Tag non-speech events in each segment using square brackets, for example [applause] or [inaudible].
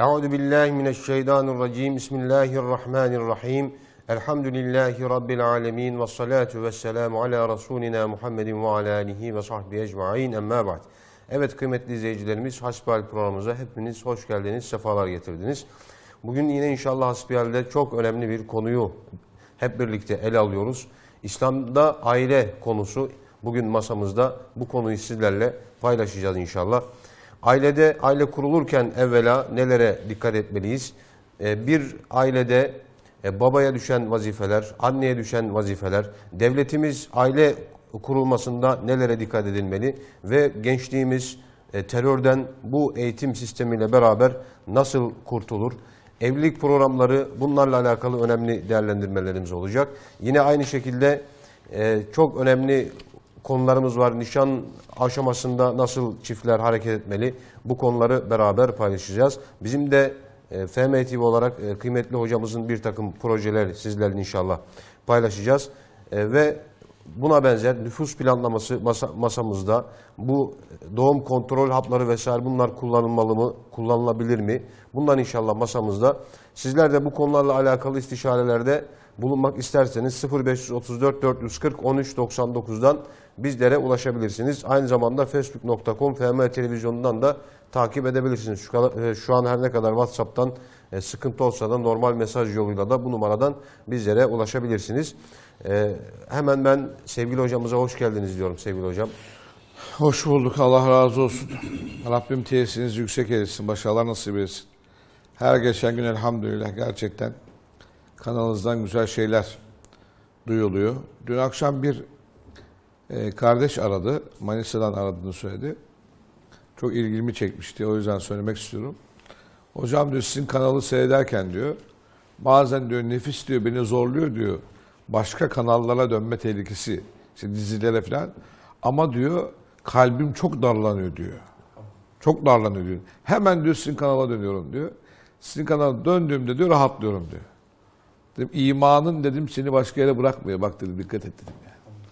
Euzu billahi mineşşeytanirracim. Bismillahirrahmanirrahim. Elhamdülillahi rabbil alamin ve salatu vesselamu ala rasulina Muhammedin ve ala alihi ve sahbihi ecmaîn. Emma ba'd. Evet kıymetli izleyicilerimiz Hasbihal programımıza hepiniz hoş geldiniz, sefalar getirdiniz. Bugün yine inşallah Hasbihal'de çok önemli bir konuyu hep birlikte ele alıyoruz. İslam'da aile konusu bugün masamızda bu konuyu sizlerle paylaşacağız inşallah. Ailede aile kurulurken evvela nelere dikkat etmeliyiz? Ee, bir ailede e, babaya düşen vazifeler, anneye düşen vazifeler, devletimiz aile kurulmasında nelere dikkat edilmeli ve gençliğimiz e, terörden bu eğitim sistemiyle beraber nasıl kurtulur? Evlilik programları bunlarla alakalı önemli değerlendirmelerimiz olacak. Yine aynı şekilde e, çok önemli konularımız var. Nişan aşamasında nasıl çiftler hareket etmeli? Bu konuları beraber paylaşacağız. Bizim de e, TV olarak e, kıymetli hocamızın bir takım projeler sizlerle inşallah paylaşacağız. E, ve buna benzer nüfus planlaması masa, masamızda bu doğum kontrol hapları vesaire bunlar kullanılmalı mı, kullanılabilir mi? Bundan inşallah masamızda. Sizler de bu konularla alakalı istişarelerde bulunmak isterseniz 0534 440 1399'dan bizlere ulaşabilirsiniz. Aynı zamanda facebook.com FM televizyonundan da takip edebilirsiniz. E, şu an her ne kadar WhatsApp'tan e, sıkıntı olsa da normal mesaj yoluyla da bu numaradan bizlere ulaşabilirsiniz. E, hemen ben sevgili hocamıza hoş geldiniz diyorum sevgili hocam. Hoş bulduk. Allah razı olsun. Rabbim tesirinizi yüksek etsin. Başarılar nasip etsin. Her geçen gün elhamdülillah gerçekten kanalınızdan güzel şeyler duyuluyor. Dün akşam bir e, kardeş aradı. Manisa'dan aradığını söyledi. Çok ilgimi çekmişti. O yüzden söylemek istiyorum. Hocam diyor sizin kanalı seyrederken diyor bazen diyor nefis diyor beni zorluyor diyor. Başka kanallara dönme tehlikesi. İşte dizilere falan. Ama diyor kalbim çok darlanıyor diyor. Çok darlanıyor diyor. Hemen diyor sizin kanala dönüyorum diyor. Sizin kanala döndüğümde diyor rahatlıyorum diyor. Dedim, imanın dedim seni başka yere bırakmıyor. Bak dedim dikkat et dedim.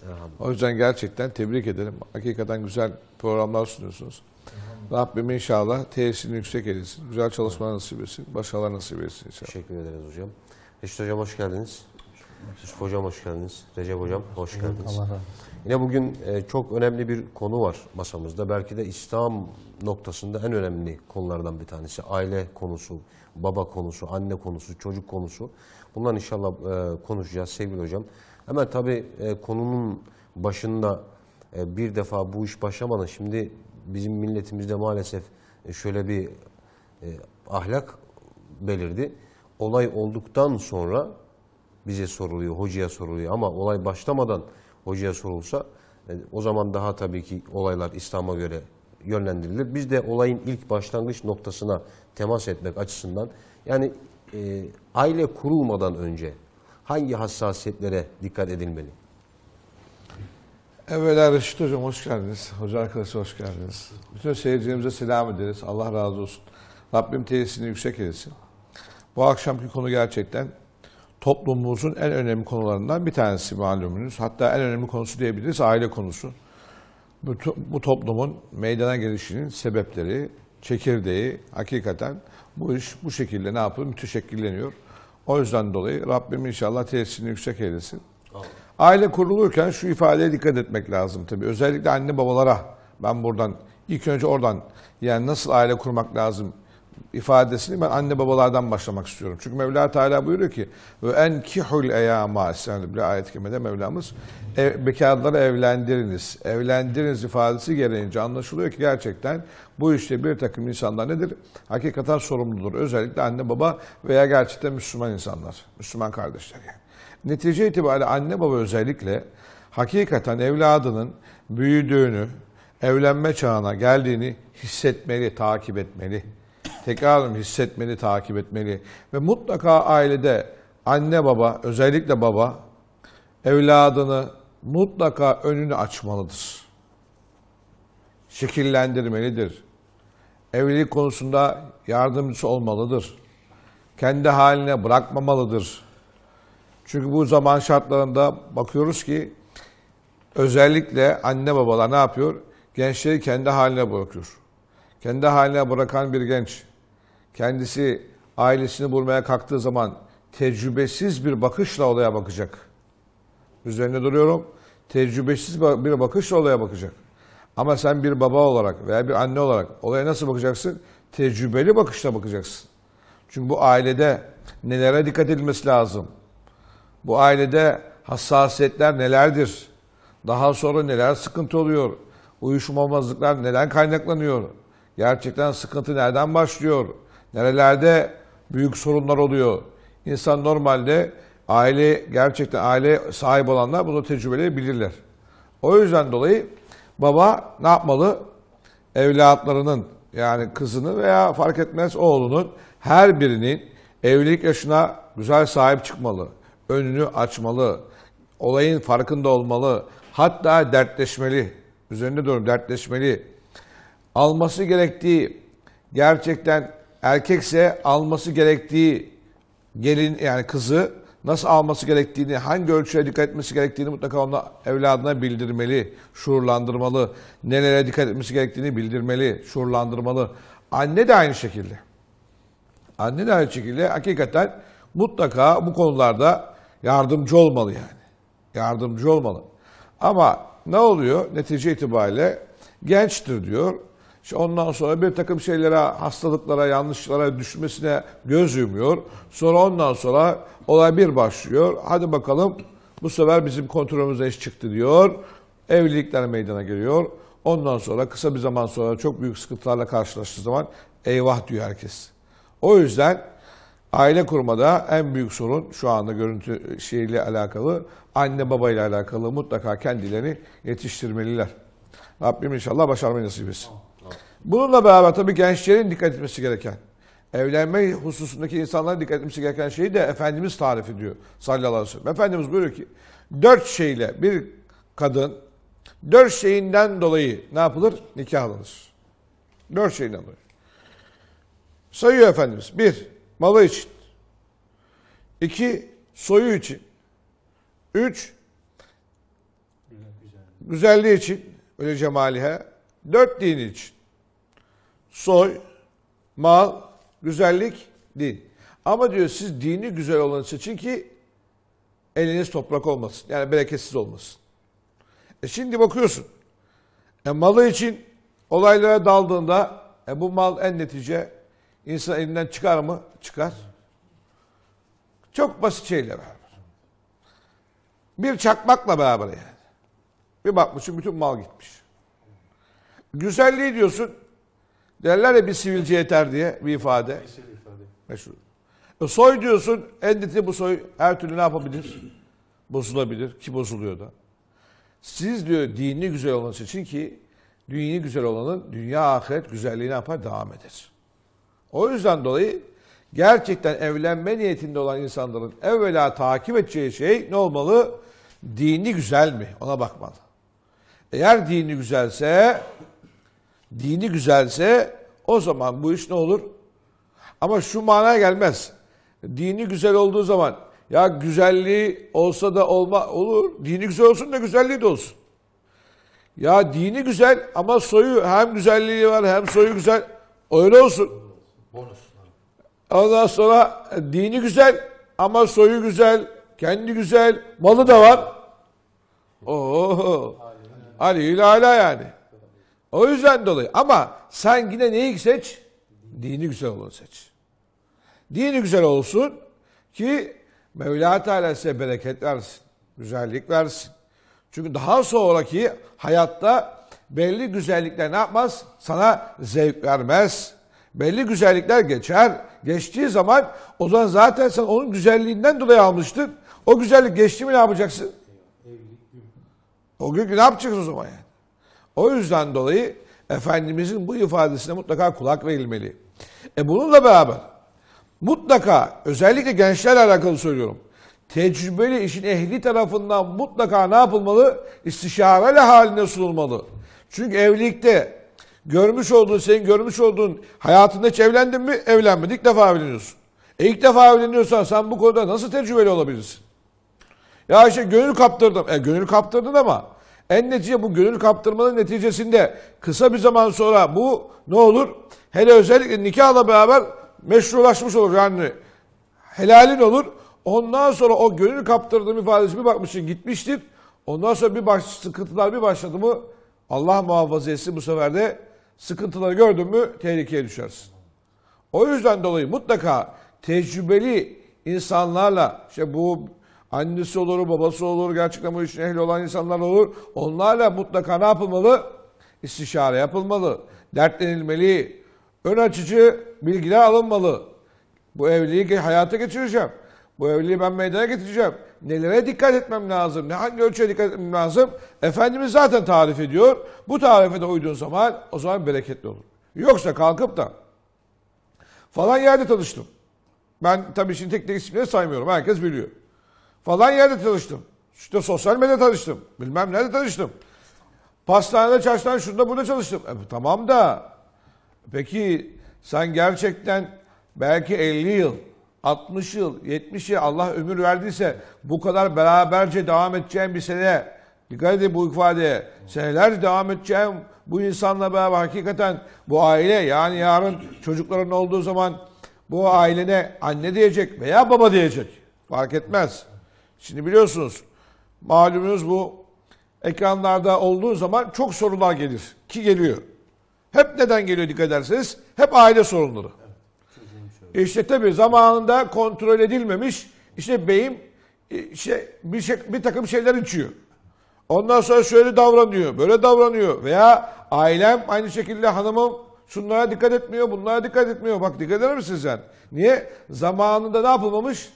Yani. O yüzden gerçekten tebrik ederim. Hakikaten güzel programlar sunuyorsunuz. Rabbim inşallah tesirini yüksek edilsin. Güzel çalışmalar nasip etsin. Başarılar nasip etsin inşallah. Teşekkür ederiz hocam. Reşit hocam hoş geldiniz. Yusuf hocam hoş geldiniz. Recep hocam hoş geldiniz. Yine bugün e, çok önemli bir konu var masamızda. Belki de İslam noktasında en önemli konulardan bir tanesi. Aile konusu, baba konusu, anne konusu, çocuk konusu. Bundan inşallah e, konuşacağız sevgili hocam. Hemen tabii e, konunun başında e, bir defa bu iş başlamadı. Şimdi bizim milletimizde maalesef e, şöyle bir e, ahlak belirdi. Olay olduktan sonra bize soruluyor, hocaya soruluyor ama olay başlamadan hocaya sorulsa e, o zaman daha tabii ki olaylar İslam'a göre yönlendirilir. Biz de olayın ilk başlangıç noktasına temas etmek açısından yani e, aile kurulmadan önce hangi hassasiyetlere dikkat edilmeli? Evvela Reşit Hocam hoş geldiniz. Hoca arkadaşı hoş geldiniz. Bütün seyircilerimize selam ederiz. Allah razı olsun. Rabbim tesisini yüksek etsin. Bu akşamki konu gerçekten toplumumuzun en önemli konularından bir tanesi malumunuz. Hatta en önemli konusu diyebiliriz aile konusu. Bu, bu toplumun meydana gelişinin sebepleri, çekirdeği hakikaten bu iş bu şekilde ne yapılır müteşekkilleniyor. O yüzden dolayı Rabbim inşallah tesirini yüksek eylesin. Aile kurulurken şu ifadeye dikkat etmek lazım tabii. Özellikle anne babalara ben buradan ilk önce oradan yani nasıl aile kurmak lazım ifadesini ben anne babalardan başlamak istiyorum. Çünkü Mevla Teala buyuruyor ki ve en kihul eyama bir ayet kerimede Mevlamız ev, bekarları evlendiriniz. Evlendiriniz ifadesi gereğince anlaşılıyor ki gerçekten bu işte bir takım insanlar nedir? Hakikaten sorumludur. Özellikle anne baba veya gerçekten Müslüman insanlar. Müslüman kardeşler yani. Netice itibariyle anne baba özellikle hakikaten evladının büyüdüğünü, evlenme çağına geldiğini hissetmeli, takip etmeli tekrar hissetmeli, takip etmeli. Ve mutlaka ailede anne baba, özellikle baba, evladını mutlaka önünü açmalıdır. Şekillendirmelidir. Evlilik konusunda yardımcısı olmalıdır. Kendi haline bırakmamalıdır. Çünkü bu zaman şartlarında bakıyoruz ki özellikle anne babalar ne yapıyor? Gençleri kendi haline bırakıyor. Kendi haline bırakan bir genç kendisi ailesini bulmaya kalktığı zaman tecrübesiz bir bakışla olaya bakacak. Üzerine duruyorum. Tecrübesiz bir bakışla olaya bakacak. Ama sen bir baba olarak veya bir anne olarak olaya nasıl bakacaksın? Tecrübeli bakışla bakacaksın. Çünkü bu ailede nelere dikkat edilmesi lazım? Bu ailede hassasiyetler nelerdir? Daha sonra neler sıkıntı oluyor? Uyuşmamazlıklar neden kaynaklanıyor? Gerçekten sıkıntı nereden başlıyor? Nerelerde büyük sorunlar oluyor. İnsan normalde aile gerçekten aile sahip olanlar bunu tecrübeleyebilirler. O yüzden dolayı baba ne yapmalı? Evlatlarının yani kızını veya fark etmez oğlunun her birinin evlilik yaşına güzel sahip çıkmalı. Önünü açmalı. Olayın farkında olmalı. Hatta dertleşmeli. üzerinde doğru dertleşmeli. Alması gerektiği gerçekten erkekse alması gerektiği gelin yani kızı nasıl alması gerektiğini, hangi ölçüye dikkat etmesi gerektiğini mutlaka ona evladına bildirmeli, şuurlandırmalı. Nelere dikkat etmesi gerektiğini bildirmeli, şuurlandırmalı. Anne de aynı şekilde. Anne de aynı şekilde hakikaten mutlaka bu konularda yardımcı olmalı yani. Yardımcı olmalı. Ama ne oluyor? Netice itibariyle gençtir diyor. İşte ondan sonra bir takım şeylere, hastalıklara, yanlışlara düşmesine göz yumuyor. Sonra ondan sonra olay bir başlıyor. Hadi bakalım bu sefer bizim kontrolümüze iş çıktı diyor. Evlilikler meydana geliyor. Ondan sonra kısa bir zaman sonra çok büyük sıkıntılarla karşılaştığı zaman eyvah diyor herkes. O yüzden aile kurmada en büyük sorun şu anda görüntü şeyiyle alakalı, anne baba ile alakalı mutlaka kendilerini yetiştirmeliler. Rabbim inşallah başarmayı nasip etsin. Bununla beraber tabii gençlerin dikkat etmesi gereken, evlenme hususundaki insanların dikkat etmesi gereken şeyi de Efendimiz tarif ediyor sallallahu aleyhi ve sellem. Efendimiz buyuruyor ki dört şeyle bir kadın dört şeyinden dolayı ne yapılır? Nikah alınır. Dört şeyinden dolayı. Sayıyor Efendimiz. Bir, malı için. İki, soyu için. Üç, güzelliği için. Öyle cemalihe. Dört, dini için soy, mal, güzellik, din. Ama diyor siz dini güzel olanı seçin ki eliniz toprak olmasın. Yani bereketsiz olmasın. E şimdi bakıyorsun. E malı için olaylara daldığında e bu mal en netice insan elinden çıkar mı? Çıkar. Çok basit şeyle beraber. Bir çakmakla beraber yani. Bir bakmışsın bütün mal gitmiş. Güzelliği diyorsun Derler ya bir sivilce yeter diye bir ifade. Meşhur. E soy diyorsun, endeti bu soy her türlü ne yapabilir? Bozulabilir ki bozuluyor da. Siz diyor dinli güzel olan için ki dini güzel olanın dünya ahiret güzelliğini yapar devam eder. O yüzden dolayı gerçekten evlenme niyetinde olan insanların evvela takip edeceği şey ne olmalı? Dini güzel mi? Ona bakmalı. Eğer dini güzelse dini güzelse o zaman bu iş ne olur? Ama şu manaya gelmez. Dini güzel olduğu zaman ya güzelliği olsa da olma olur. Dini güzel olsun da güzelliği de olsun. Ya dini güzel ama soyu hem güzelliği var hem soyu güzel. Öyle olsun. Bonus. Ondan sonra dini güzel ama soyu güzel, kendi güzel, malı da var. Oo. Ali ile ala yani. O yüzden dolayı ama sen yine neyi seç? Dini güzel olanı seç. Dini güzel olsun ki Mevla Teala size bereket versin, güzellik versin. Çünkü daha sonraki hayatta belli güzellikler ne yapmaz? Sana zevk vermez. Belli güzellikler geçer. Geçtiği zaman o zaman zaten sen onun güzelliğinden dolayı almıştın. O güzellik geçti mi ne yapacaksın? O gün ne yapacaksın o zaman yani? O yüzden dolayı Efendimizin bu ifadesine mutlaka kulak verilmeli. E bununla beraber mutlaka özellikle gençlerle alakalı söylüyorum. Tecrübeli işin ehli tarafından mutlaka ne yapılmalı? İstişareli haline sunulmalı. Çünkü evlilikte görmüş olduğun, senin görmüş olduğun hayatında hiç evlendin mi? Evlenmedi. İlk defa evleniyorsun. E ilk defa evleniyorsan sen bu konuda nasıl tecrübeli olabilirsin? Ya işte gönül kaptırdım. E gönül kaptırdın ama en netice bu gönül kaptırmanın neticesinde kısa bir zaman sonra bu ne olur? Hele özellikle nikahla beraber meşrulaşmış olur yani helalin olur. Ondan sonra o gönül kaptırdığım ifadesi bir bakmışsın gitmiştir. Ondan sonra bir baş, sıkıntılar bir başladı mı Allah muhafaza etsin bu sefer de sıkıntıları gördün mü tehlikeye düşersin. O yüzden dolayı mutlaka tecrübeli insanlarla işte bu Annesi olur, babası olur, gerçekten bu işin ehli olan insanlar olur. Onlarla mutlaka ne yapılmalı? İstişare yapılmalı, dertlenilmeli, ön açıcı bilgiler alınmalı. Bu evliliği hayata geçireceğim. Bu evliliği ben meydana getireceğim. Nelere dikkat etmem lazım? Ne hangi ölçüye dikkat etmem lazım? Efendimiz zaten tarif ediyor. Bu tarife de uyduğun zaman o zaman bereketli olur. Yoksa kalkıp da falan yerde tanıştım. Ben tabii şimdi tek tek isimleri saymıyorum. Herkes biliyor. Falan yerde tanıştım. İşte sosyal medyada tanıştım. Bilmem nerede tanıştım. Pastanede, çarşıdan, şurada, burada çalıştım. E, tamam da peki sen gerçekten belki 50 yıl, 60 yıl, 70 yıl Allah ömür verdiyse bu kadar beraberce devam edeceğim bir sene. Dikkat edin bu ifadeye. Seneler devam edeceğim bu insanla beraber hakikaten bu aile yani yarın çocukların olduğu zaman bu ailene anne diyecek veya baba diyecek. Fark etmez. Şimdi biliyorsunuz malumunuz bu ekranlarda olduğu zaman çok sorular gelir ki geliyor. Hep neden geliyor dikkat ederseniz? Hep aile sorunları. İşte işte tabii zamanında kontrol edilmemiş işte beyim işte şey, bir, şey, bir takım şeyler içiyor. Ondan sonra şöyle davranıyor, böyle davranıyor. Veya ailem aynı şekilde hanımım şunlara dikkat etmiyor, bunlara dikkat etmiyor. Bak dikkat eder misiniz yani? Niye? Zamanında ne yapılmamış?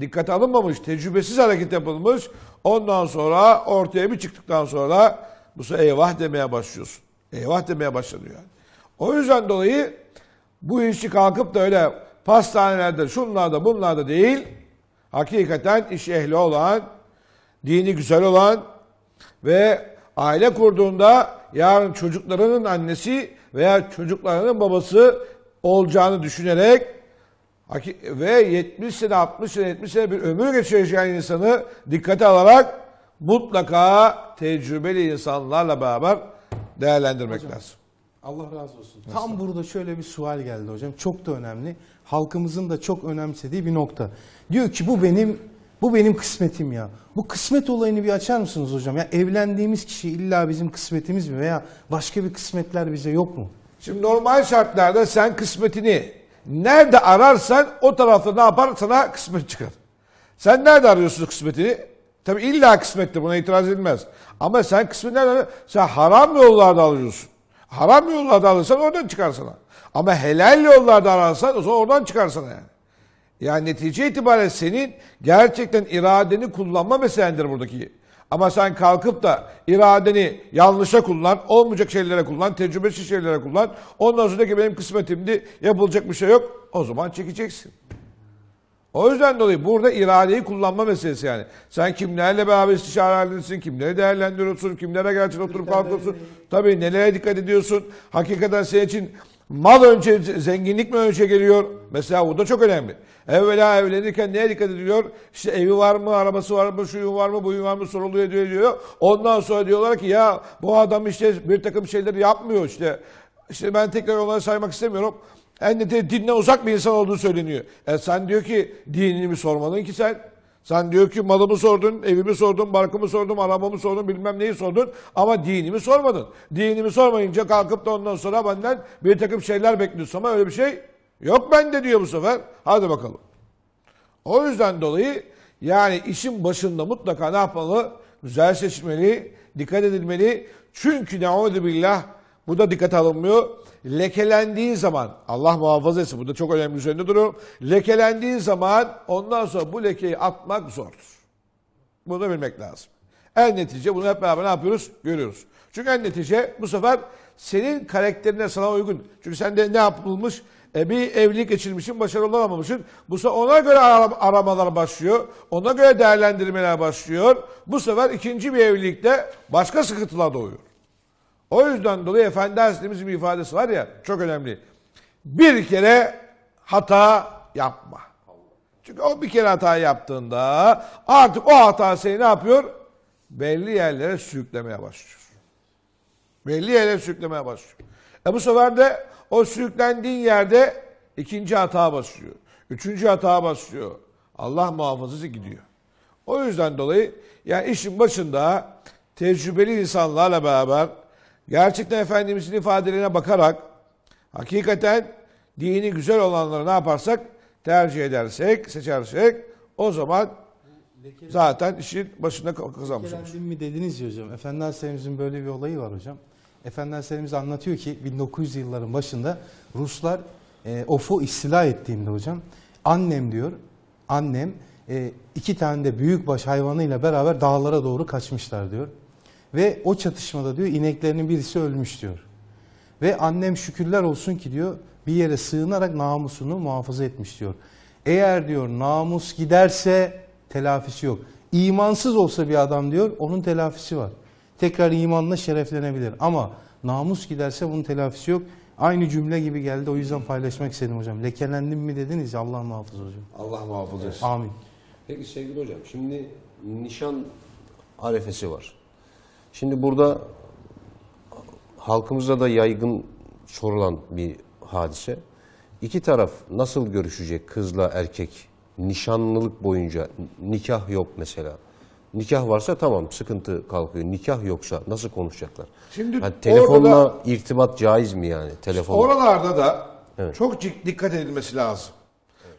dikkate alınmamış, tecrübesiz hareket yapılmış. Ondan sonra ortaya bir çıktıktan sonra bu sefer eyvah demeye başlıyorsun. Eyvah demeye başlanıyor. Yani. O yüzden dolayı bu işi kalkıp da öyle pastanelerde, şunlarda, bunlarda değil, hakikaten iş ehli olan, dini güzel olan ve aile kurduğunda yarın çocuklarının annesi veya çocuklarının babası olacağını düşünerek ve 70 sene, 60 sene, 70 sene bir ömür geçireceğin insanı dikkate alarak mutlaka tecrübeli insanlarla beraber değerlendirmek hocam, lazım. Allah razı olsun. Nasıl? Tam burada şöyle bir sual geldi hocam. Çok da önemli. Halkımızın da çok önemsediği bir nokta. Diyor ki bu benim bu benim kısmetim ya. Bu kısmet olayını bir açar mısınız hocam? Ya evlendiğimiz kişi illa bizim kısmetimiz mi veya başka bir kısmetler bize yok mu? Şimdi normal şartlarda sen kısmetini Nerede ararsan o tarafta ne yapar? Sana kısmet çıkar. Sen nerede arıyorsun kısmetini? Tabi illa kısmettir buna itiraz edilmez. Ama sen kısmı nereden Sen haram yollarda alıyorsun. Haram yollarda alırsan oradan çıkar sana. Ama helal yollarda ararsan o zaman oradan çıkar sana yani. Yani netice itibariyle senin gerçekten iradeni kullanma meselendir buradaki. Ama sen kalkıp da iradeni yanlışa kullan, olmayacak şeylere kullan, tecrübesiz şeylere kullan. Ondan sonra ki benim kısmetimdi, yapılacak bir şey yok. O zaman çekeceksin. O yüzden dolayı burada iradeyi kullanma meselesi yani. Sen kimlerle beraber istişare halindesin, kimleri değerlendiriyorsun, kimlere gerçekten oturup kalkıyorsun. Tabii nelere dikkat ediyorsun. Hakikaten senin için mal önce, zenginlik mi önce geliyor? Mesela bu da çok önemli. Evvela evlenirken neye dikkat ediliyor? İşte evi var mı, arabası var mı, şuyu var mı, buyu var mı soruluyor diyor, diyor. Ondan sonra diyorlar ki ya bu adam işte bir takım şeyleri yapmıyor işte. İşte ben tekrar onları saymak istemiyorum. En de dinden uzak bir insan olduğu söyleniyor. E sen diyor ki dinimi sormadın ki sen. Sen diyor ki malımı sordun, evimi sordun, barkımı sordun, arabamı sordun, bilmem neyi sordun ama dinimi sormadın. Dinimi sormayınca kalkıp da ondan sonra benden bir takım şeyler bekliyorsun ama öyle bir şey Yok bende diyor bu sefer. Hadi bakalım. O yüzden dolayı yani işin başında mutlaka ne yapmalı? Güzel seçmeli, dikkat edilmeli. Çünkü ne'udü billah bu da dikkat alınmıyor. Lekelendiği zaman Allah muhafaza etsin da çok önemli üzerinde durum. Lekelendiği zaman ondan sonra bu lekeyi atmak zordur. Bunu da bilmek lazım. En netice bunu hep beraber ne yapıyoruz? Görüyoruz. Çünkü en netice bu sefer senin karakterine sana uygun. Çünkü sende ne yapılmış? E bir evlilik geçirmişsin, başarılı olamamışım Bu sefer ona göre aramalar başlıyor. Ona göre değerlendirmeler başlıyor. Bu sefer ikinci bir evlilikte başka sıkıntılar doğuyor. O yüzden dolayı Efendi Hazretlerimizin bir ifadesi var ya çok önemli. Bir kere hata yapma. Çünkü o bir kere hata yaptığında artık o hata seni ne yapıyor? Belli yerlere sürüklemeye başlıyor. Belli yerlere sürüklemeye başlıyor. E bu sefer de o sürüklendiğin yerde ikinci hata basıyor. Üçüncü hata basıyor. Allah muhafazası gidiyor. O yüzden dolayı yani işin başında tecrübeli insanlarla beraber gerçekten Efendimizin ifadelerine bakarak hakikaten dini güzel olanları ne yaparsak tercih edersek, seçersek o zaman zaten işin başında kazanmış oluruz. mi dediniz ya hocam? Efendi Aleyhisselam'ın böyle bir olayı var hocam. Efendi Efendimiz anlatıyor ki 1900 yılların başında Ruslar e, Of'u istila ettiğimde hocam annem diyor annem e, iki tane de büyükbaş hayvanıyla beraber dağlara doğru kaçmışlar diyor. Ve o çatışmada diyor ineklerinin birisi ölmüş diyor. Ve annem şükürler olsun ki diyor bir yere sığınarak namusunu muhafaza etmiş diyor. Eğer diyor namus giderse telafisi yok. İmansız olsa bir adam diyor onun telafisi var tekrar imanla şereflenebilir. Ama namus giderse bunun telafisi yok. Aynı cümle gibi geldi. O yüzden paylaşmak istedim hocam. Lekelendim mi dediniz ya Allah muhafız hocam. Allah muhafız olsun. Amin. Peki sevgili hocam şimdi nişan arefesi var. Şimdi burada halkımızda da yaygın sorulan bir hadise. İki taraf nasıl görüşecek kızla erkek nişanlılık boyunca nikah yok mesela. Nikah varsa tamam sıkıntı kalkıyor. Nikah yoksa nasıl konuşacaklar? Şimdi yani telefonla orada, irtibat caiz mi yani? Telefonla. Oralarda da evet. çok dikkat edilmesi lazım.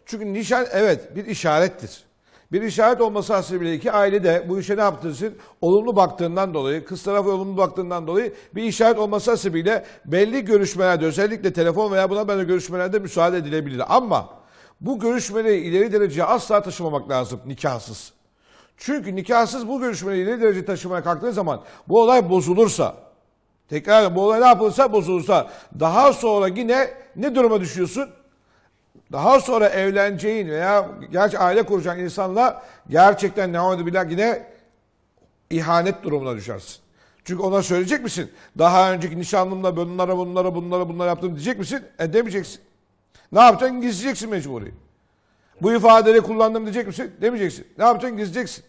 Çünkü nişan evet bir işarettir. Bir işaret olması hasebile ki aile de bu işe ne yaptığı olumlu baktığından dolayı, kız tarafı olumlu baktığından dolayı bir işaret olması hasebiyle belli görüşmelerde özellikle telefon veya buna benzer görüşmelerde müsaade edilebilir. Ama bu görüşmeleri ileri dereceye asla taşımamak lazım nikahsız. Çünkü nikahsız bu görüşmeleri ileri derece taşımaya kalktığı zaman bu olay bozulursa tekrar bu olay ne yapılırsa bozulursa daha sonra yine ne duruma düşüyorsun? Daha sonra evleneceğin veya gerçi aile kuracağın insanla gerçekten ne oldu billah yine ihanet durumuna düşersin. Çünkü ona söyleyecek misin? Daha önceki nişanlımla bunlara bunlara bunlara bunlara yaptım diyecek misin? E demeyeceksin. Ne yapacaksın? Gizleyeceksin mecburi. Bu ifadeleri kullandım diyecek misin? Demeyeceksin. Ne yapacaksın? Gizleyeceksin.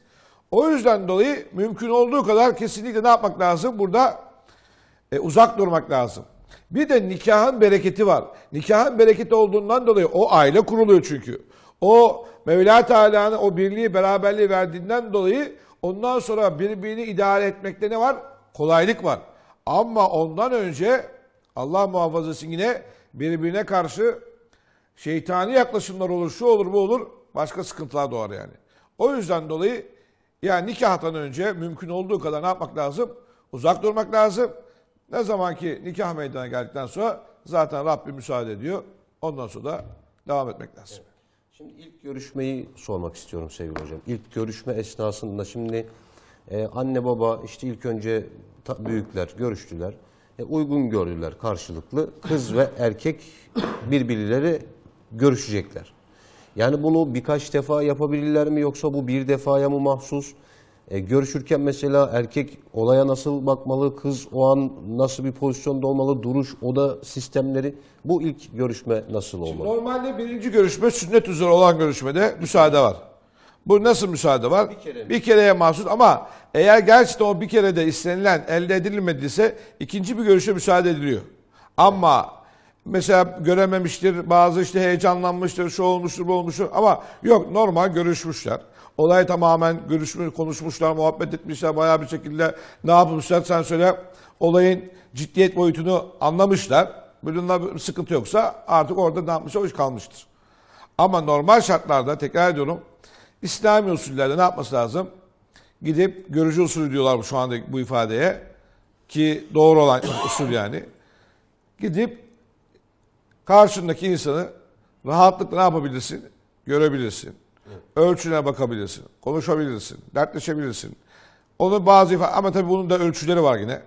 O yüzden dolayı mümkün olduğu kadar kesinlikle ne yapmak lazım? Burada e, uzak durmak lazım. Bir de nikahın bereketi var. Nikahın bereketi olduğundan dolayı o aile kuruluyor çünkü. O Mevla Teala'nın o birliği, beraberliği verdiğinden dolayı ondan sonra birbirini idare etmekte ne var? Kolaylık var. Ama ondan önce Allah muhafaza yine birbirine karşı şeytani yaklaşımlar olur, şu olur, bu olur. Başka sıkıntılar doğar yani. O yüzden dolayı yani nikahtan önce mümkün olduğu kadar ne yapmak lazım? Uzak durmak lazım. Ne zaman ki nikah meydana geldikten sonra zaten Rabbim müsaade ediyor. Ondan sonra da devam etmek lazım. Evet. Şimdi ilk görüşmeyi sormak istiyorum sevgili hocam. İlk görüşme esnasında şimdi e, anne baba işte ilk önce büyükler görüştüler. E, uygun gördüler karşılıklı. Kız ve erkek birbirleri görüşecekler. Yani bunu birkaç defa yapabilirler mi yoksa bu bir defaya mı mahsus? E, görüşürken mesela erkek olaya nasıl bakmalı, kız o an nasıl bir pozisyonda olmalı, duruş, oda sistemleri. Bu ilk görüşme nasıl olmalı? Şimdi normalde birinci görüşme sünnet üzere olan görüşmede müsaade var. Bu nasıl müsaade var? Bir, kere bir kereye mahsus ama eğer gerçekten o bir kerede istenilen elde edilmediyse ikinci bir görüşe müsaade ediliyor. Ama mesela görememiştir, bazı işte heyecanlanmıştır, şu olmuştur, bu olmuştur ama yok normal görüşmüşler. Olay tamamen görüşmüş, konuşmuşlar, muhabbet etmişler, bayağı bir şekilde ne yapmışlar sen söyle. Olayın ciddiyet boyutunu anlamışlar. Bununla bir sıkıntı yoksa artık orada ne yapmışsa iş kalmıştır. Ama normal şartlarda tekrar ediyorum İslami usullerde ne yapması lazım? Gidip görücü usulü diyorlar şu anda bu ifadeye ki doğru olan usul yani. Gidip Karşındaki insanı rahatlıkla ne yapabilirsin? Görebilirsin. Ölçüne bakabilirsin. Konuşabilirsin. Dertleşebilirsin. Onu bazı ifade ama tabii bunun da ölçüleri var yine.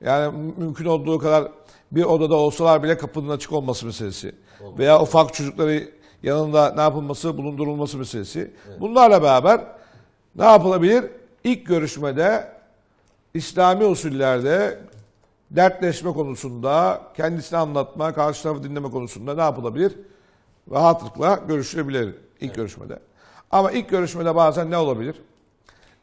Yani mümkün olduğu kadar bir odada olsalar bile kapının açık olması meselesi. Olur. Veya ufak çocukları yanında ne yapılması, bulundurulması meselesi. Evet. Bunlarla beraber ne yapılabilir? İlk görüşmede İslami usullerde dertleşme konusunda, kendisini anlatma, karşı tarafı dinleme konusunda ne yapılabilir? Rahatlıkla görüşülebilir ilk evet. görüşmede. Ama ilk görüşmede bazen ne olabilir?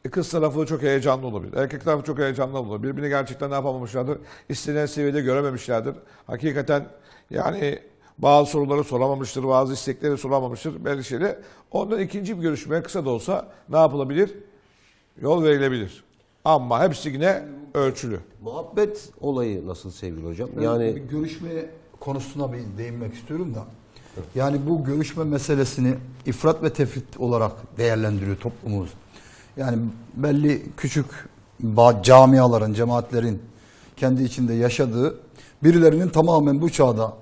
E kız tarafı çok heyecanlı olabilir. Erkek tarafı çok heyecanlı olabilir. Birbirini gerçekten ne yapamamışlardır? İstenilen seviyede görememişlerdir. Hakikaten yani bazı soruları soramamıştır, bazı istekleri soramamıştır. Belli şeyle. Ondan ikinci bir görüşmeye kısa da olsa ne yapılabilir? Yol verilebilir. Ama hepsi yine ölçülü. Muhabbet olayı nasıl sevgili hocam? Yani bir görüşme konusuna bir değinmek istiyorum da. Yani bu görüşme meselesini ifrat ve tefrit olarak değerlendiriyor toplumumuz. Yani belli küçük camiaların, cemaatlerin kendi içinde yaşadığı birilerinin tamamen bu çağda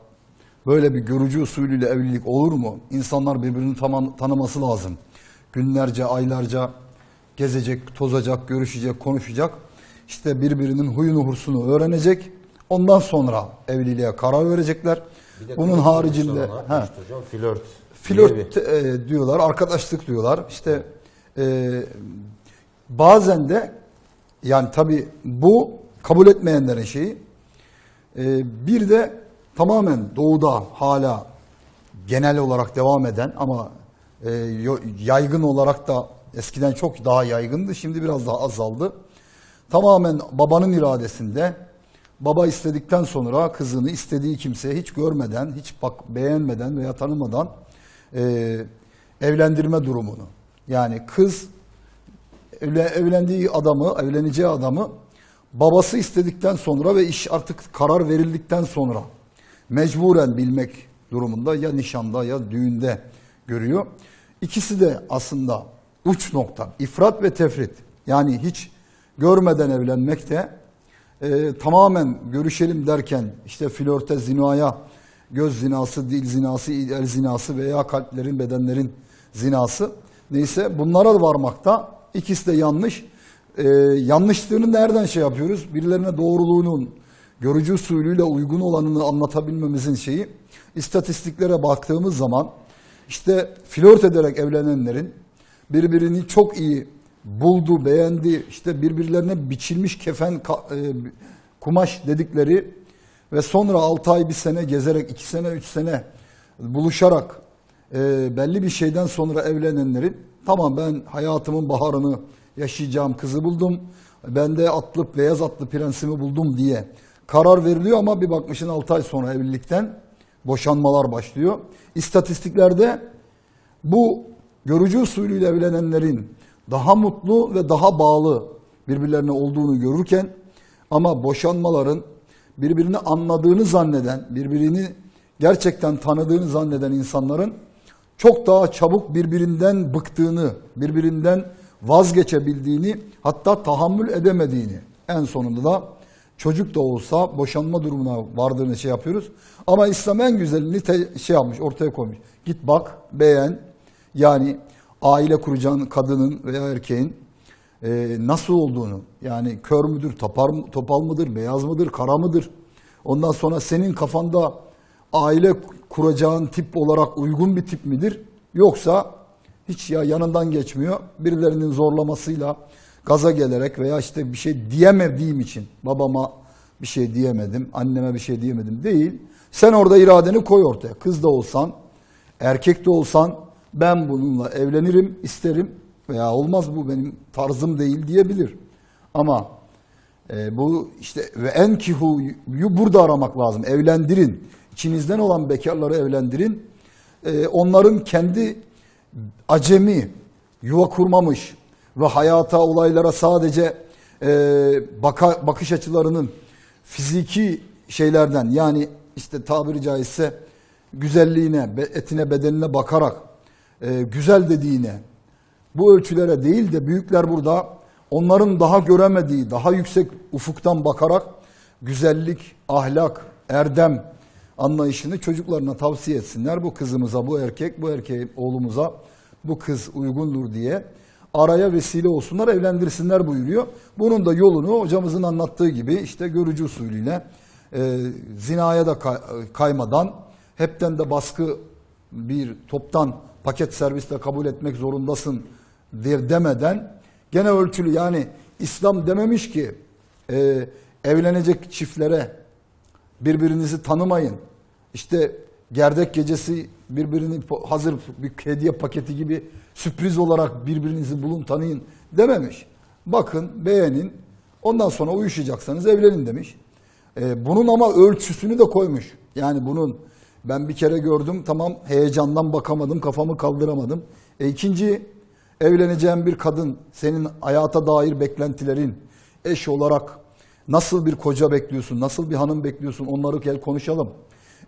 böyle bir görücü usulüyle evlilik olur mu? İnsanlar birbirini tamam, tanıması lazım. Günlerce, aylarca gezecek, tozacak, görüşecek, konuşacak işte birbirinin huyunu hursunu öğrenecek. Ondan sonra evliliğe karar verecekler. Bunun haricinde he, hocam, flört. Flört e, diyorlar, arkadaşlık diyorlar. İşte e, bazen de yani tabi bu kabul etmeyenlerin şeyi. E, bir de tamamen doğuda hala genel olarak devam eden ama e, yaygın olarak da eskiden çok daha yaygındı. Şimdi biraz daha azaldı tamamen babanın iradesinde. Baba istedikten sonra kızını istediği kimseye hiç görmeden, hiç bak beğenmeden veya tanımadan e, evlendirme durumunu. Yani kız evle, evlendiği adamı, evleneceği adamı babası istedikten sonra ve iş artık karar verildikten sonra mecburen bilmek durumunda ya nişanda ya düğünde görüyor. İkisi de aslında uç nokta. ifrat ve tefrit. Yani hiç görmeden evlenmek de e, tamamen görüşelim derken işte flörte, zinaya, göz zinası, dil zinası, el zinası veya kalplerin, bedenlerin zinası neyse bunlara varmakta ikisi de yanlış. E, yanlışlığını nereden şey yapıyoruz? Birilerine doğruluğunun, görücü usulüyle uygun olanını anlatabilmemizin şeyi istatistiklere baktığımız zaman işte flört ederek evlenenlerin birbirini çok iyi buldu, beğendi, işte birbirlerine biçilmiş kefen e, kumaş dedikleri ve sonra 6 ay bir sene gezerek 2 sene 3 sene buluşarak e, belli bir şeyden sonra evlenenlerin tamam ben hayatımın baharını yaşayacağım kızı buldum. Ben de atlı beyaz atlı prensimi buldum diye karar veriliyor ama bir bakmışın 6 ay sonra evlilikten boşanmalar başlıyor. İstatistiklerde bu görücü usulüyle evlenenlerin daha mutlu ve daha bağlı birbirlerine olduğunu görürken ama boşanmaların birbirini anladığını zanneden, birbirini gerçekten tanıdığını zanneden insanların çok daha çabuk birbirinden bıktığını, birbirinden vazgeçebildiğini, hatta tahammül edemediğini en sonunda da çocuk da olsa boşanma durumuna vardığını şey yapıyoruz. Ama İslam en güzelini şey yapmış, ortaya koymuş. Git bak, beğen. Yani aile kuracağın kadının veya erkeğin e, nasıl olduğunu yani kör müdür, tapar, topal mıdır, beyaz mıdır, kara mıdır? Ondan sonra senin kafanda aile kuracağın tip olarak uygun bir tip midir? Yoksa hiç ya yanından geçmiyor. Birilerinin zorlamasıyla gaza gelerek veya işte bir şey diyemediğim için babama bir şey diyemedim, anneme bir şey diyemedim değil. Sen orada iradeni koy ortaya. Kız da olsan, erkek de olsan, ben bununla evlenirim, isterim veya olmaz bu benim tarzım değil diyebilir. Ama e, bu işte ve enkihu'yu burada aramak lazım. Evlendirin. İçinizden olan bekarları evlendirin. E, onların kendi acemi, yuva kurmamış ve hayata, olaylara sadece e, baka, bakış açılarının fiziki şeylerden yani işte tabiri caizse güzelliğine, etine, bedenine bakarak e, güzel dediğine, bu ölçülere değil de büyükler burada onların daha göremediği, daha yüksek ufuktan bakarak güzellik, ahlak, erdem anlayışını çocuklarına tavsiye etsinler. Bu kızımıza, bu erkek, bu erkeğin oğlumuza bu kız uygundur diye araya vesile olsunlar, evlendirsinler buyuruyor. Bunun da yolunu hocamızın anlattığı gibi işte görücü usulüyle e, zinaya da kaymadan, hepten de baskı bir toptan paket servisle kabul etmek zorundasın diye demeden gene ölçülü yani İslam dememiş ki e, evlenecek çiftlere birbirinizi tanımayın. İşte gerdek gecesi birbirini hazır bir hediye paketi gibi sürpriz olarak birbirinizi bulun tanıyın dememiş. Bakın beğenin ondan sonra uyuşacaksanız evlenin demiş. E, bunun ama ölçüsünü de koymuş. Yani bunun ben bir kere gördüm tamam heyecandan bakamadım kafamı kaldıramadım. E ikinci evleneceğin bir kadın senin hayata dair beklentilerin eş olarak nasıl bir koca bekliyorsun nasıl bir hanım bekliyorsun onları gel konuşalım.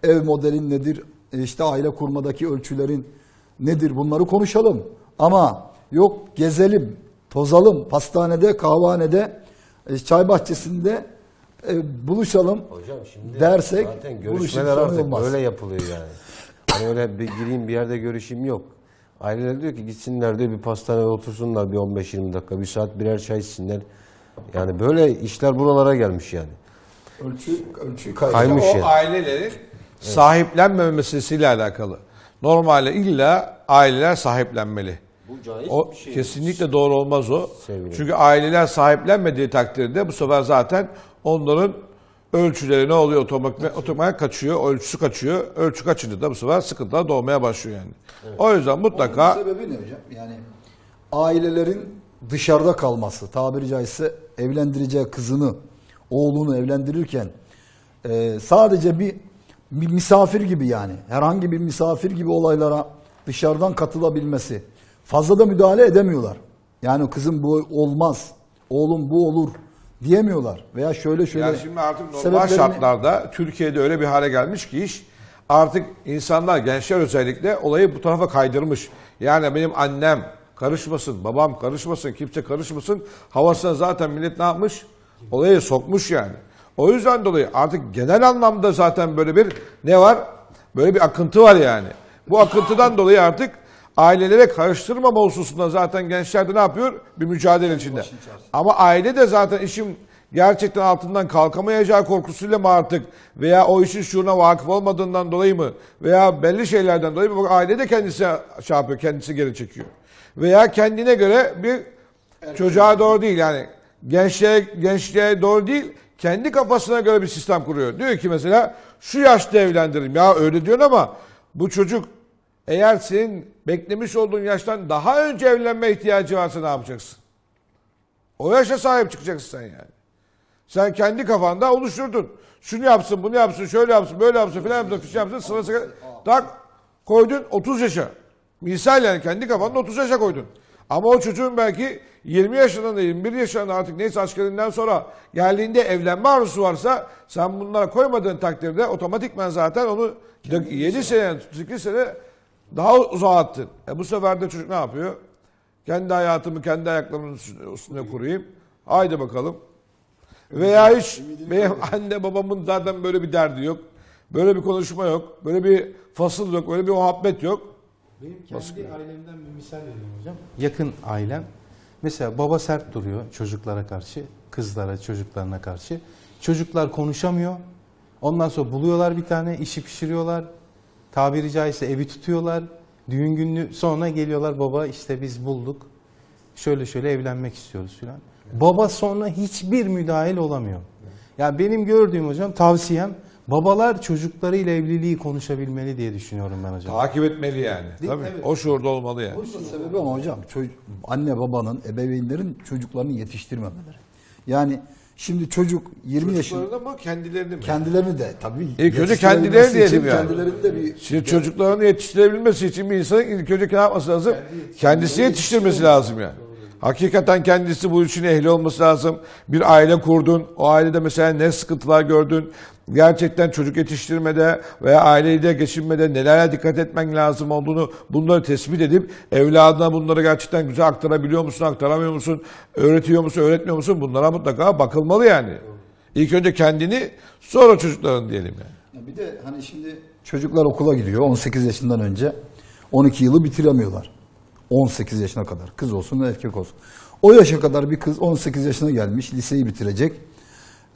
Ev modelin nedir e işte aile kurmadaki ölçülerin nedir bunları konuşalım. Ama yok gezelim tozalım pastanede kahvanede e çay bahçesinde e, buluşalım Hocam şimdi dersek zaten görüşmeler artık olmaz. böyle yapılıyor yani. Hani öyle bir gireyim bir yerde görüşeyim yok. Aileler diyor ki gitsinler diyor bir pastanede otursunlar bir 15-20 dakika bir saat birer çay içsinler. Yani böyle işler buralara gelmiş yani. Ölçü, ölçü kaymış. kaymış yani. O ailelerin sahiplenmeme meselesiyle alakalı. Normalde illa aileler sahiplenmeli. Bu caiz o, bir şey. Kesinlikle doğru olmaz o. Sevgili. Çünkü aileler sahiplenmediği takdirde bu sefer zaten Onların ölçüleri ne oluyor otomatik otomaya kaçıyor, ölçüsü kaçıyor. Ölçü kaçınca da bu sefer sıkıntılar doğmaya başlıyor yani. Evet. O yüzden mutlaka Onun sebebi ne hocam? Yani ailelerin dışarıda kalması, tabiri caizse evlendireceği kızını, oğlunu evlendirirken e, sadece bir, bir misafir gibi yani herhangi bir misafir gibi olaylara dışarıdan katılabilmesi. Fazla da müdahale edemiyorlar. Yani kızım bu olmaz, oğlum bu olur diyemiyorlar. Veya şöyle şöyle. Yani şimdi artık normal sebeplerini... şartlarda Türkiye'de öyle bir hale gelmiş ki iş artık insanlar gençler özellikle olayı bu tarafa kaydırmış. Yani benim annem karışmasın, babam karışmasın, kimse karışmasın havasına zaten millet ne yapmış? Olayı sokmuş yani. O yüzden dolayı artık genel anlamda zaten böyle bir ne var? Böyle bir akıntı var yani. Bu akıntıdan dolayı artık ailelere karıştırmama hususunda zaten gençler de ne yapıyor? Bir mücadele içinde. Ama aile de zaten işin gerçekten altından kalkamayacağı korkusuyla mı artık veya o işin şuuruna vakıf olmadığından dolayı mı veya belli şeylerden dolayı mı aile de kendisi şey yapıyor, kendisi geri çekiyor. Veya kendine göre bir Erken. çocuğa doğru değil yani gençliğe, gençliğe doğru değil kendi kafasına göre bir sistem kuruyor. Diyor ki mesela şu yaşta evlendirim ya öyle diyorsun ama bu çocuk eğer senin beklemiş olduğun yaştan daha önce evlenme ihtiyacı varsa ne yapacaksın? O yaşa sahip çıkacaksın sen yani. Sen kendi kafanda oluşturdun. Şunu yapsın, bunu yapsın, şöyle yapsın, böyle yapsın, filan yapsın, filan yapsın, sırası tak koydun 30 yaşa. Misal yani kendi kafanda 30 yaşa koydun. Ama o çocuğun belki 20 yaşından da 21 yaşından artık neyse askerinden sonra geldiğinde evlenme arzusu varsa sen bunlara koymadığın takdirde otomatikman zaten onu 7 sene, 8 sene daha uzattın. E bu sefer de çocuk ne yapıyor? Kendi hayatımı kendi ayaklarımın üstünde kurayım. Haydi bakalım. Veya hiç benim [laughs] anne babamın zaten böyle bir derdi yok. Böyle bir konuşma yok. Böyle bir fasıl yok. Böyle bir muhabbet yok. Benim kendi Baskı. ailemden bir misal vereyim hocam. Yakın ailem. Mesela baba sert duruyor çocuklara karşı. Kızlara, çocuklarına karşı. Çocuklar konuşamıyor. Ondan sonra buluyorlar bir tane, işi pişiriyorlar tabiri caizse evi tutuyorlar. Düğün günü sonra geliyorlar baba işte biz bulduk. Şöyle şöyle evlenmek istiyoruz filan. Evet. Baba sonra hiçbir müdahil olamıyor. Evet. Ya yani benim gördüğüm hocam tavsiyem babalar çocuklarıyla evliliği konuşabilmeli diye düşünüyorum ben hocam. Takip etmeli yani. Değil, Tabii. Evet. O şuurda olmalı yani. Bunun sebebi ama hocam anne babanın, ebeveynlerin çocuklarını yetiştirmemeleri. Yani Şimdi çocuk 20 yaşında ama kendilerini mi? Kendilerini de tabii. İlk önce kendileri diyelim yani. Kendilerini de bir Şimdi çocuklarını yetiştirebilmesi için bir insanın ilk önce ne yapması lazım? Kendi Kendisi yetiştirmesi lazım yani. Hakikaten kendisi bu işin ehli olması lazım. Bir aile kurdun. O ailede mesela ne sıkıntılar gördün? gerçekten çocuk yetiştirmede veya aileyle geçinmede nelere dikkat etmen lazım olduğunu bunları tespit edip evladına bunları gerçekten güzel aktarabiliyor musun, aktaramıyor musun, öğretiyor musun, öğretmiyor musun bunlara mutlaka bakılmalı yani. İlk önce kendini sonra çocukların diyelim yani. Bir de hani şimdi çocuklar okula gidiyor 18 yaşından önce 12 yılı bitiremiyorlar. 18 yaşına kadar kız olsun erkek olsun. O yaşa kadar bir kız 18 yaşına gelmiş liseyi bitirecek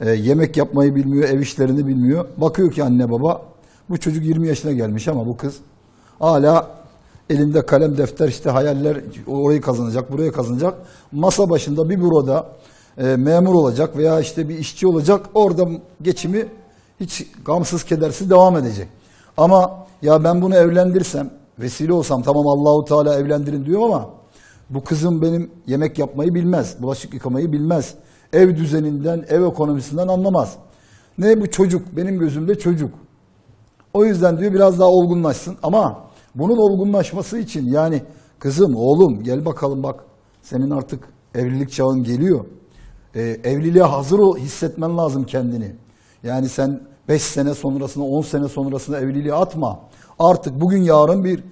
e, yemek yapmayı bilmiyor, ev işlerini bilmiyor. Bakıyor ki anne baba bu çocuk 20 yaşına gelmiş ama bu kız hala elinde kalem defter işte hayaller orayı kazanacak, buraya kazanacak. Masa başında bir büroda e, memur olacak veya işte bir işçi olacak. Orada geçimi hiç gamsız kedersiz devam edecek. Ama ya ben bunu evlendirsem, vesile olsam tamam Allahu Teala evlendirin diyor ama bu kızım benim yemek yapmayı bilmez, bulaşık yıkamayı bilmez, Ev düzeninden, ev ekonomisinden anlamaz. Ne bu çocuk? Benim gözümde çocuk. O yüzden diyor biraz daha olgunlaşsın ama bunun olgunlaşması için yani kızım, oğlum gel bakalım bak senin artık evlilik çağın geliyor. Ee, evliliğe hazır ol, hissetmen lazım kendini. Yani sen 5 sene sonrasına, 10 sene sonrasına evliliğe atma. Artık bugün yarın bir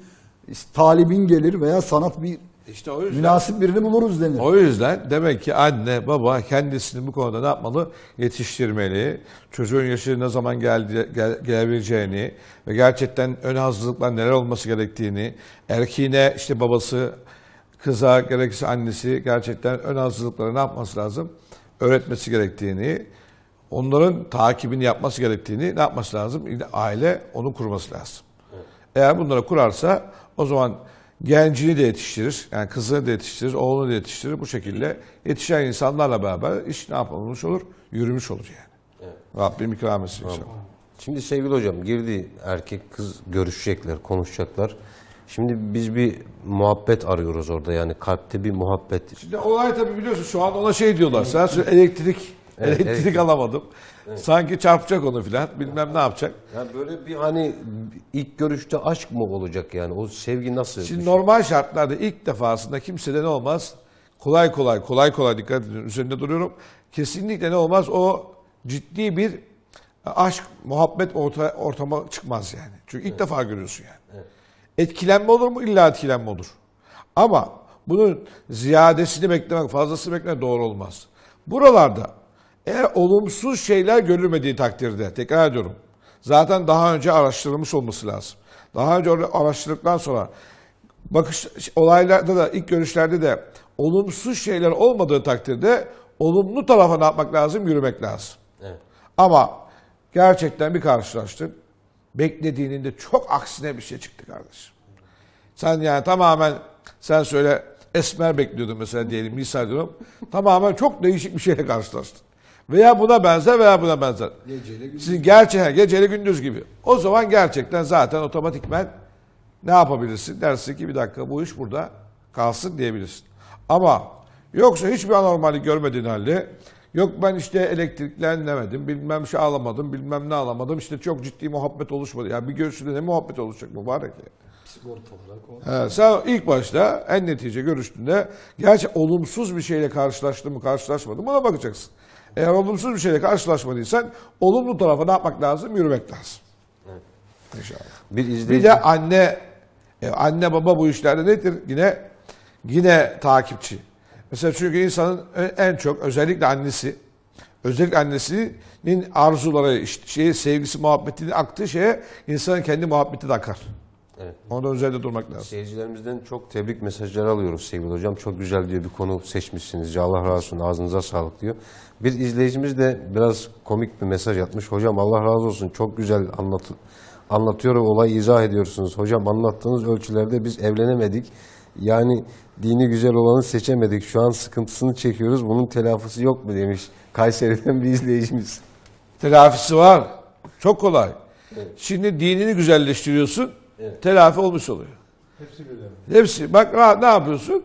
talibin gelir veya sanat bir işte o yüzden. Münasip birini buluruz denir. O yüzden demek ki anne, baba kendisini bu konuda ne yapmalı? Yetiştirmeli. Çocuğun yaşı ne zaman geldi, gel, gelebileceğini ve gerçekten ön hazırlıklar neler olması gerektiğini, erkeğine işte babası, kıza gerekirse annesi gerçekten ön hazırlıkları ne yapması lazım? Öğretmesi gerektiğini, onların takibini yapması gerektiğini ne yapması lazım? Aile onu kurması lazım. Evet. Eğer bunları kurarsa o zaman gencini de yetiştirir. Yani kızını da yetiştirir, oğlunu da yetiştirir. Bu şekilde yetişen insanlarla beraber iş ne yapılmış olur? Yürümüş olur yani. Evet. Rabbim ikram etsin tamam. inşallah. Şimdi sevgili hocam girdi erkek kız görüşecekler, konuşacaklar. Şimdi biz bir muhabbet arıyoruz orada yani kalpte bir muhabbet. Şimdi olay tabii biliyorsun şu an ona şey diyorlar. Sen elektrik, evet, elektrik, elektrik alamadım. Evet. Sanki çarpacak onu filan bilmem ne yapacak. Yani böyle bir hani ilk görüşte aşk mı olacak yani o sevgi nasıl? Şimdi düşün? normal şartlarda ilk defasında kimsede ne olmaz? Kolay kolay kolay kolay dikkat edin üzerinde duruyorum. Kesinlikle ne olmaz o ciddi bir aşk muhabbet orta, ortama çıkmaz yani. Çünkü ilk evet. defa görüyorsun yani. Evet. Etkilenme olur mu? İlla etkilenme olur. Ama bunun ziyadesini beklemek, fazlasını beklemek doğru olmaz. Buralarda eğer olumsuz şeyler görülmediği takdirde tekrar ediyorum. Zaten daha önce araştırılmış olması lazım. Daha önce araştırdıktan sonra bakış olaylarda da ilk görüşlerde de olumsuz şeyler olmadığı takdirde olumlu tarafa ne yapmak lazım? Yürümek lazım. Evet. Ama gerçekten bir karşılaştın Beklediğinin de çok aksine bir şey çıktı kardeşim. Sen yani tamamen sen söyle esmer bekliyordun mesela diyelim misal diyorum. tamamen çok değişik bir şeyle karşılaştın. Veya buna benzer veya buna benzer. Sizin gerçi geceli gündüz gibi. O zaman gerçekten zaten otomatikmen ne yapabilirsin? Dersin ki bir dakika bu iş burada kalsın diyebilirsin. Ama yoksa hiçbir anormali görmediğin halde yok ben işte elektriklenmedim, bilmem şey alamadım, bilmem ne alamadım. İşte çok ciddi muhabbet oluşmadı. Ya yani bir görüşünde ne muhabbet oluşacak mübarek ya. Sigorta He, sen ilk başta en netice görüştüğünde gerçi olumsuz bir şeyle karşılaştın mı karşılaşmadın mı ona bakacaksın. Eğer olumsuz bir şeyle karşılaşmadıysan olumlu tarafa ne yapmak lazım? Yürümek lazım. Evet. İnşallah. Bir, izleyici... bir de anne e, anne baba bu işlerde nedir? Yine yine takipçi. Mesela çünkü insanın e, en çok özellikle annesi özellikle annesinin arzuları, işte, sevgisi, muhabbetini aktığı şeye insanın kendi muhabbeti de akar. Evet. Onda üzerinde durmak lazım. Seyircilerimizden çok tebrik mesajları alıyoruz sevgili hocam. Çok güzel diyor bir konu seçmişsiniz. Ya Allah razı olsun ağzınıza sağlık diyor. Bir izleyicimiz de biraz komik bir mesaj atmış. Hocam Allah razı olsun çok güzel anlatın. Anlatıyor olayı izah ediyorsunuz. Hocam anlattığınız ölçülerde biz evlenemedik. Yani dini güzel olanı seçemedik. Şu an sıkıntısını çekiyoruz. Bunun telafisi yok mu demiş Kayseri'den bir izleyicimiz. Telafisi var. Çok kolay. Evet. Şimdi dinini güzelleştiriyorsun. Evet. Telafi olmuş oluyor. Hepsi birden. Hepsi. Bak rahat. ne yapıyorsun?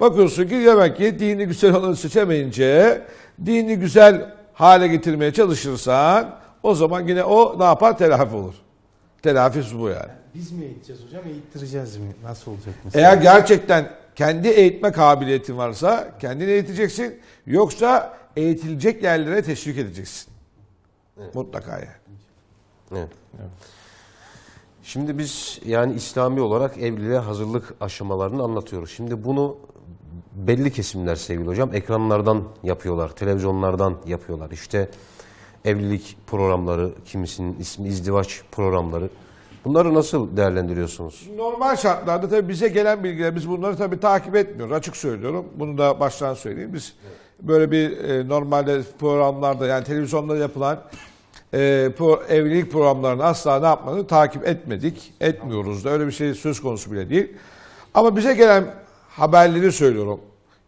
Bakıyorsun ki demek ki dini güzel olanı seçemeyince dini güzel hale getirmeye çalışırsan o zaman yine o ne yapar? Telafi olur. Telafis bu yani. Biz mi eğiteceğiz hocam? Eğittireceğiz mi? Nasıl olacak mesela? Eğer gerçekten kendi eğitme kabiliyetin varsa kendini eğiteceksin. Yoksa eğitilecek yerlere teşvik edeceksin. Evet. Mutlaka yani. Evet. evet. Şimdi biz yani İslami olarak evliliğe hazırlık aşamalarını anlatıyoruz. Şimdi bunu belli kesimler sevgili hocam ekranlardan yapıyorlar, televizyonlardan yapıyorlar. İşte evlilik programları, kimisinin ismi izdivaç programları. Bunları nasıl değerlendiriyorsunuz? Normal şartlarda tabii bize gelen bilgiler, biz bunları tabii takip etmiyoruz. Açık söylüyorum. Bunu da baştan söyleyeyim. Biz böyle bir e, normalde programlarda yani televizyonda yapılan e, pro, evlilik programlarını asla ne yapmadı takip etmedik. Etmiyoruz da öyle bir şey söz konusu bile değil. Ama bize gelen haberleri söylüyorum.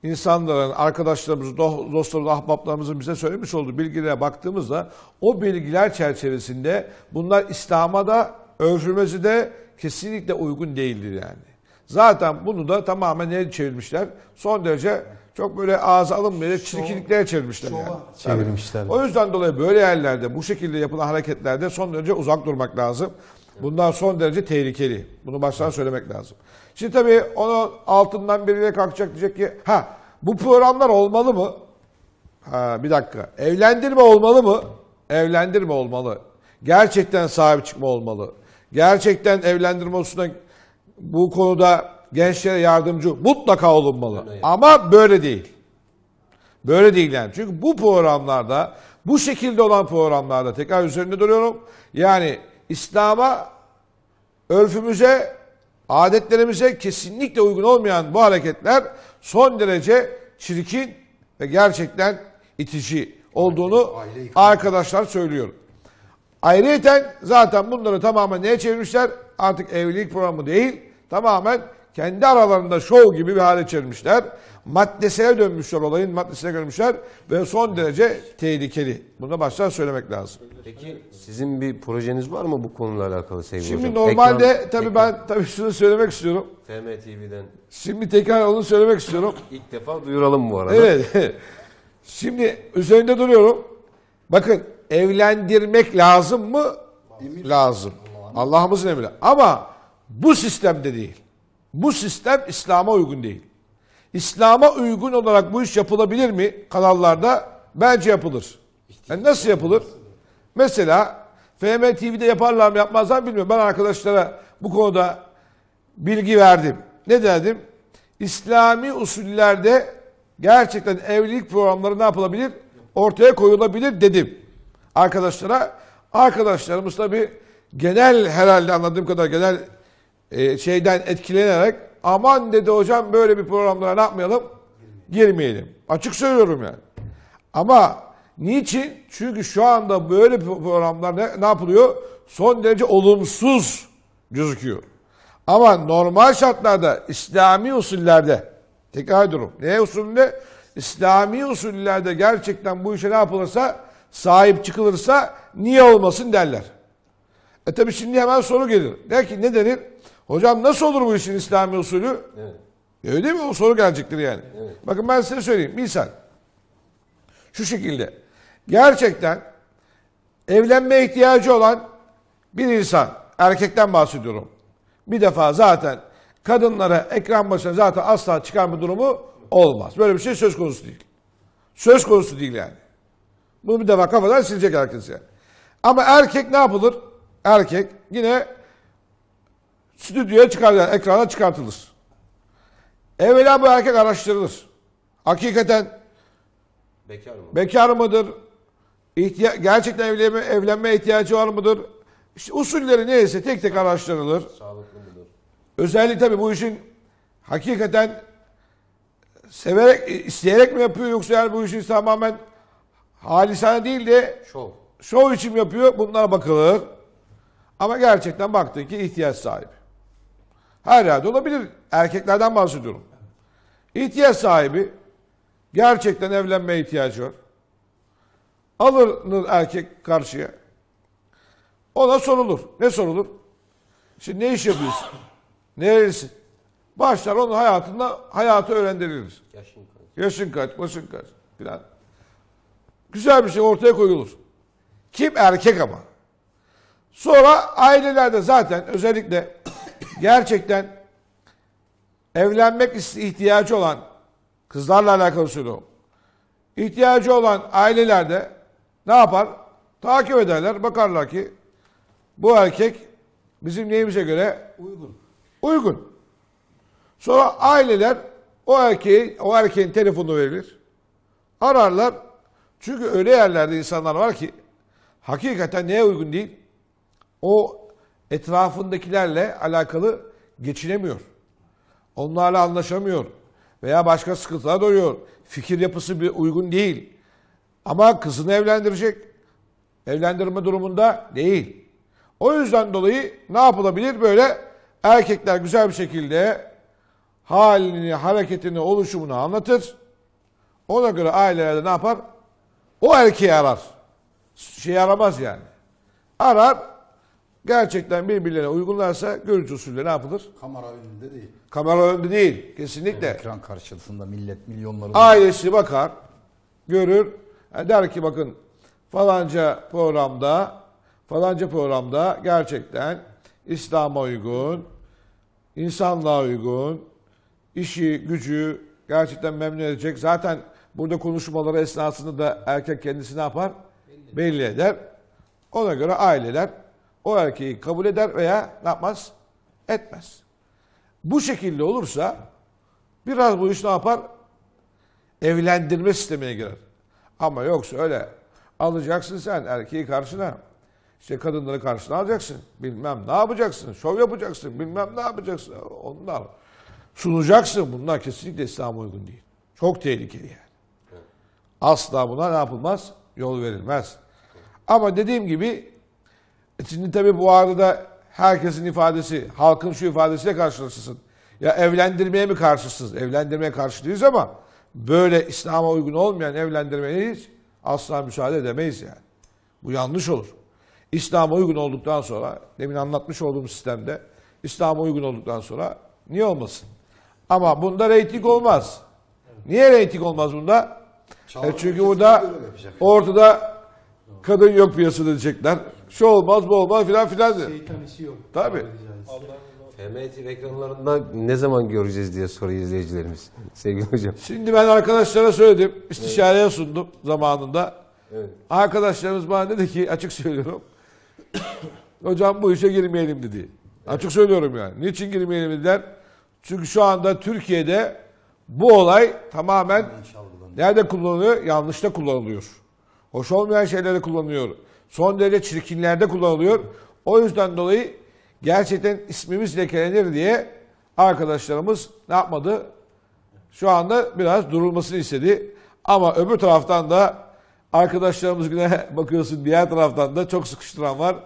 İnsanların, arkadaşlarımız, dostlarımız, ahbaplarımızın bize söylemiş olduğu bilgilere baktığımızda o bilgiler çerçevesinde bunlar İslam'a da örfümüzü de kesinlikle uygun değildir yani. Zaten bunu da tamamen el çevirmişler. Son derece çok böyle ağza alınmayacak çirkinliklere çevirmişler yani. Çevirmişler. O yüzden dolayı böyle yerlerde bu şekilde yapılan hareketlerde son derece uzak durmak lazım. Bundan son derece tehlikeli. Bunu baştan söylemek lazım. Şimdi tabii onu altından biriyle kalkacak diyecek ki ha bu programlar olmalı mı? Ha bir dakika. Evlendirme olmalı mı? Evlendirme olmalı. Gerçekten sahip çıkma olmalı. Gerçekten evlendirme hususunda bu konuda gençlere yardımcı mutlaka olunmalı. Evet. Ama böyle değil. Böyle değil yani. Çünkü bu programlarda, bu şekilde olan programlarda tekrar üzerinde duruyorum. Yani İslam'a, örfümüze, adetlerimize kesinlikle uygun olmayan bu hareketler son derece çirkin ve gerçekten itici olduğunu arkadaşlar söylüyorum. Ayrıyeten zaten bunları tamamen neye çevirmişler? Artık evlilik programı değil, tamamen kendi aralarında şov gibi bir hale çevirmişler. Maddesine dönmüşler olayın maddesine görmüşler ve son derece tehlikeli. Bunu da baştan söylemek lazım. Peki sizin bir projeniz var mı bu konuyla alakalı sevgili Şimdi hocam? normalde ekran, tabii ekran. ben tabii şunu söylemek istiyorum. TV'den. Şimdi tekrar onu söylemek istiyorum. [laughs] İlk defa duyuralım bu arada. Evet. [laughs] Şimdi üzerinde duruyorum. Bakın evlendirmek lazım mı? Lazım. Allah'ımızın emri. Ama bu sistemde değil. Bu sistem İslam'a uygun değil. İslam'a uygun olarak bu iş yapılabilir mi kanallarda? Bence yapılır. Yani nasıl yapılır? Mesela FM TV'de yaparlar mı yapmazlar mı bilmiyorum. Ben arkadaşlara bu konuda bilgi verdim. Ne dedim? İslami usullerde gerçekten evlilik programları ne yapılabilir? Ortaya koyulabilir dedim arkadaşlara. Arkadaşlarımız tabi genel herhalde anladığım kadar genel e, şeyden etkilenerek aman dedi hocam böyle bir programlara ne yapmayalım? Girmeyelim. Açık söylüyorum yani. Ama niçin? Çünkü şu anda böyle programlar ne, ne yapılıyor? Son derece olumsuz gözüküyor. Ama normal şartlarda İslami usullerde tekrar ediyorum. Ne usulünde? İslami usullerde gerçekten bu işe ne yapılırsa sahip çıkılırsa niye olmasın derler. E tabi şimdi hemen soru gelir. Der ki ne denir? Hocam nasıl olur bu işin İslami usulü? Evet. E öyle mi? O soru gelecektir yani. Evet. Bakın ben size söyleyeyim. Misal. Şu şekilde. Gerçekten evlenme ihtiyacı olan bir insan, erkekten bahsediyorum. Bir defa zaten kadınlara ekran başına zaten asla çıkan bir durumu olmaz. Böyle bir şey söz konusu değil. Söz konusu değil yani. Bunu bir defa kafadan silecek herkese. Ama erkek ne yapılır? Erkek yine stüdyoya çıkartılır, ekrana çıkartılır. Evvela bu erkek araştırılır. Hakikaten bekar, mı? bekar mıdır? İhtiya gerçekten evlenme, evlenme ihtiyacı var mıdır? İşte usulleri neyse tek tek araştırılır. Sağlıklı mıdır? Özellikle tabii bu işin hakikaten severek, isteyerek mi yapıyor yoksa yani bu işi tamamen halisane değil de şov. şov için yapıyor. Bunlara bakılır. Ama gerçekten baktık ki ihtiyaç sahibi. Her yerde olabilir. Erkeklerden bahsediyorum. İhtiyaç sahibi gerçekten evlenme ihtiyacı var. Alınır erkek karşıya. Ona sorulur. Ne sorulur? Şimdi ne iş yapıyorsun? Nerelisin? Başlar onun hayatında hayatı öğrendirilir. Yaşın kaç. Yaşın kaç, başın kaç filan. Güzel bir şey ortaya koyulur. Kim erkek ama. Sonra ailelerde zaten özellikle gerçekten evlenmek ihtiyacı olan kızlarla alakalı söylüyorum. İhtiyacı olan ailelerde ne yapar? Takip ederler. Bakarlar ki bu erkek bizim neyimize göre uygun. Uygun. Sonra aileler o erkeğin o erkeğin telefonu verilir. Ararlar. Çünkü öyle yerlerde insanlar var ki hakikaten neye uygun değil? O etrafındakilerle alakalı geçinemiyor. Onlarla anlaşamıyor. Veya başka sıkıntılar doğuyor. Fikir yapısı bir uygun değil. Ama kızını evlendirecek. Evlendirme durumunda değil. O yüzden dolayı ne yapılabilir? Böyle erkekler güzel bir şekilde halini, hareketini, oluşumunu anlatır. Ona göre ailelerde ne yapar? O erkeği arar. Şey aramaz yani. Arar, gerçekten birbirlerine uygunlarsa görüntü usulü ne yapılır? Kamera önünde değil. Kamera önünde değil. Kesinlikle. Ekran karşısında millet milyonları... Ailesi bakar, görür. Yani e, der ki bakın falanca programda falanca programda gerçekten İslam'a uygun, insanlığa uygun, işi, gücü gerçekten memnun edecek. Zaten burada konuşmaları esnasında da erkek kendisi ne yapar? Belli, Belli eder. Ona göre aileler o erkeği kabul eder veya ne yapmaz? Etmez. Bu şekilde olursa biraz bu iş ne yapar? Evlendirme sistemine girer. Ama yoksa öyle alacaksın sen erkeği karşına. İşte kadınları karşına alacaksın. Bilmem ne yapacaksın. Şov yapacaksın. Bilmem ne yapacaksın. Onlar sunacaksın. Bunlar kesinlikle İslam'a uygun değil. Çok tehlikeli yani. Asla buna ne yapılmaz? Yol verilmez. Ama dediğim gibi e şimdi tabii bu arada herkesin ifadesi, halkın şu ifadesiyle karşılaşırsın. Ya evlendirmeye mi karşısınız? Evlendirmeye karşı değiliz ama böyle İslam'a uygun olmayan evlendirmeye hiç asla müsaade edemeyiz yani. Bu yanlış olur. İslam'a uygun olduktan sonra, demin anlatmış olduğum sistemde İslam'a uygun olduktan sonra niye olmasın? Ama bunda reyting olmaz. Niye reyting olmaz bunda? Çaldım e çünkü burada ortada kadın yok piyasada diyecekler. Şu olmaz bu olmaz filan filan dedi. Şeytan işi yok. Tabii. Femet ekranlarından ne zaman göreceğiz diye soruyor izleyicilerimiz. [laughs] Sevgili hocam. Şimdi ben arkadaşlara söyledim. istişareye sundum zamanında. Evet. Arkadaşlarımız bana dedi ki açık söylüyorum. [coughs] Hocam bu işe girmeyelim dedi. Açık söylüyorum yani. Niçin girmeyelim dediler. Çünkü şu anda Türkiye'de bu olay tamamen nerede kullanılıyor? Yanlışta kullanılıyor. Hoş olmayan şeylere kullanılıyor. Son derece çirkinlerde kullanılıyor. O yüzden dolayı gerçekten ismimiz lekelenir diye arkadaşlarımız ne yapmadı? Şu anda biraz durulmasını istedi. Ama öbür taraftan da arkadaşlarımız güne [laughs] bakıyorsun diğer taraftan da çok sıkıştıran var.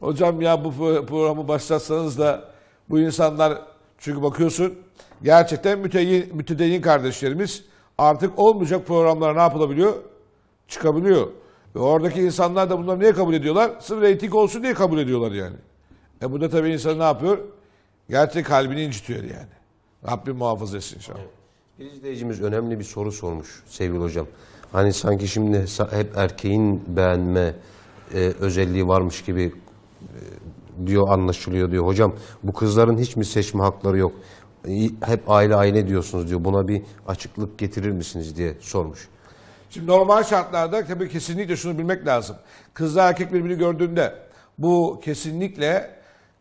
Hocam ya bu programı başlatsanız da bu insanlar çünkü bakıyorsun gerçekten müteyin, mütedeyin kardeşlerimiz artık olmayacak programlara ne yapılabiliyor? Çıkabiliyor. Ve oradaki insanlar da bunları niye kabul ediyorlar? Sırf reyting olsun diye kabul ediyorlar yani. E bu da tabii insan ne yapıyor? Gerçek kalbini incitiyor yani. Rabbim muhafaza etsin inşallah. Bir izleyicimiz önemli bir soru sormuş sevgili hocam. Hani sanki şimdi hep erkeğin beğenme e, özelliği varmış gibi e, diyor anlaşılıyor diyor. Hocam bu kızların hiç mi seçme hakları yok? E, hep aile aile diyorsunuz diyor. Buna bir açıklık getirir misiniz diye sormuş. Şimdi normal şartlarda tabii kesinlikle şunu bilmek lazım. Kızla erkek birbirini gördüğünde bu kesinlikle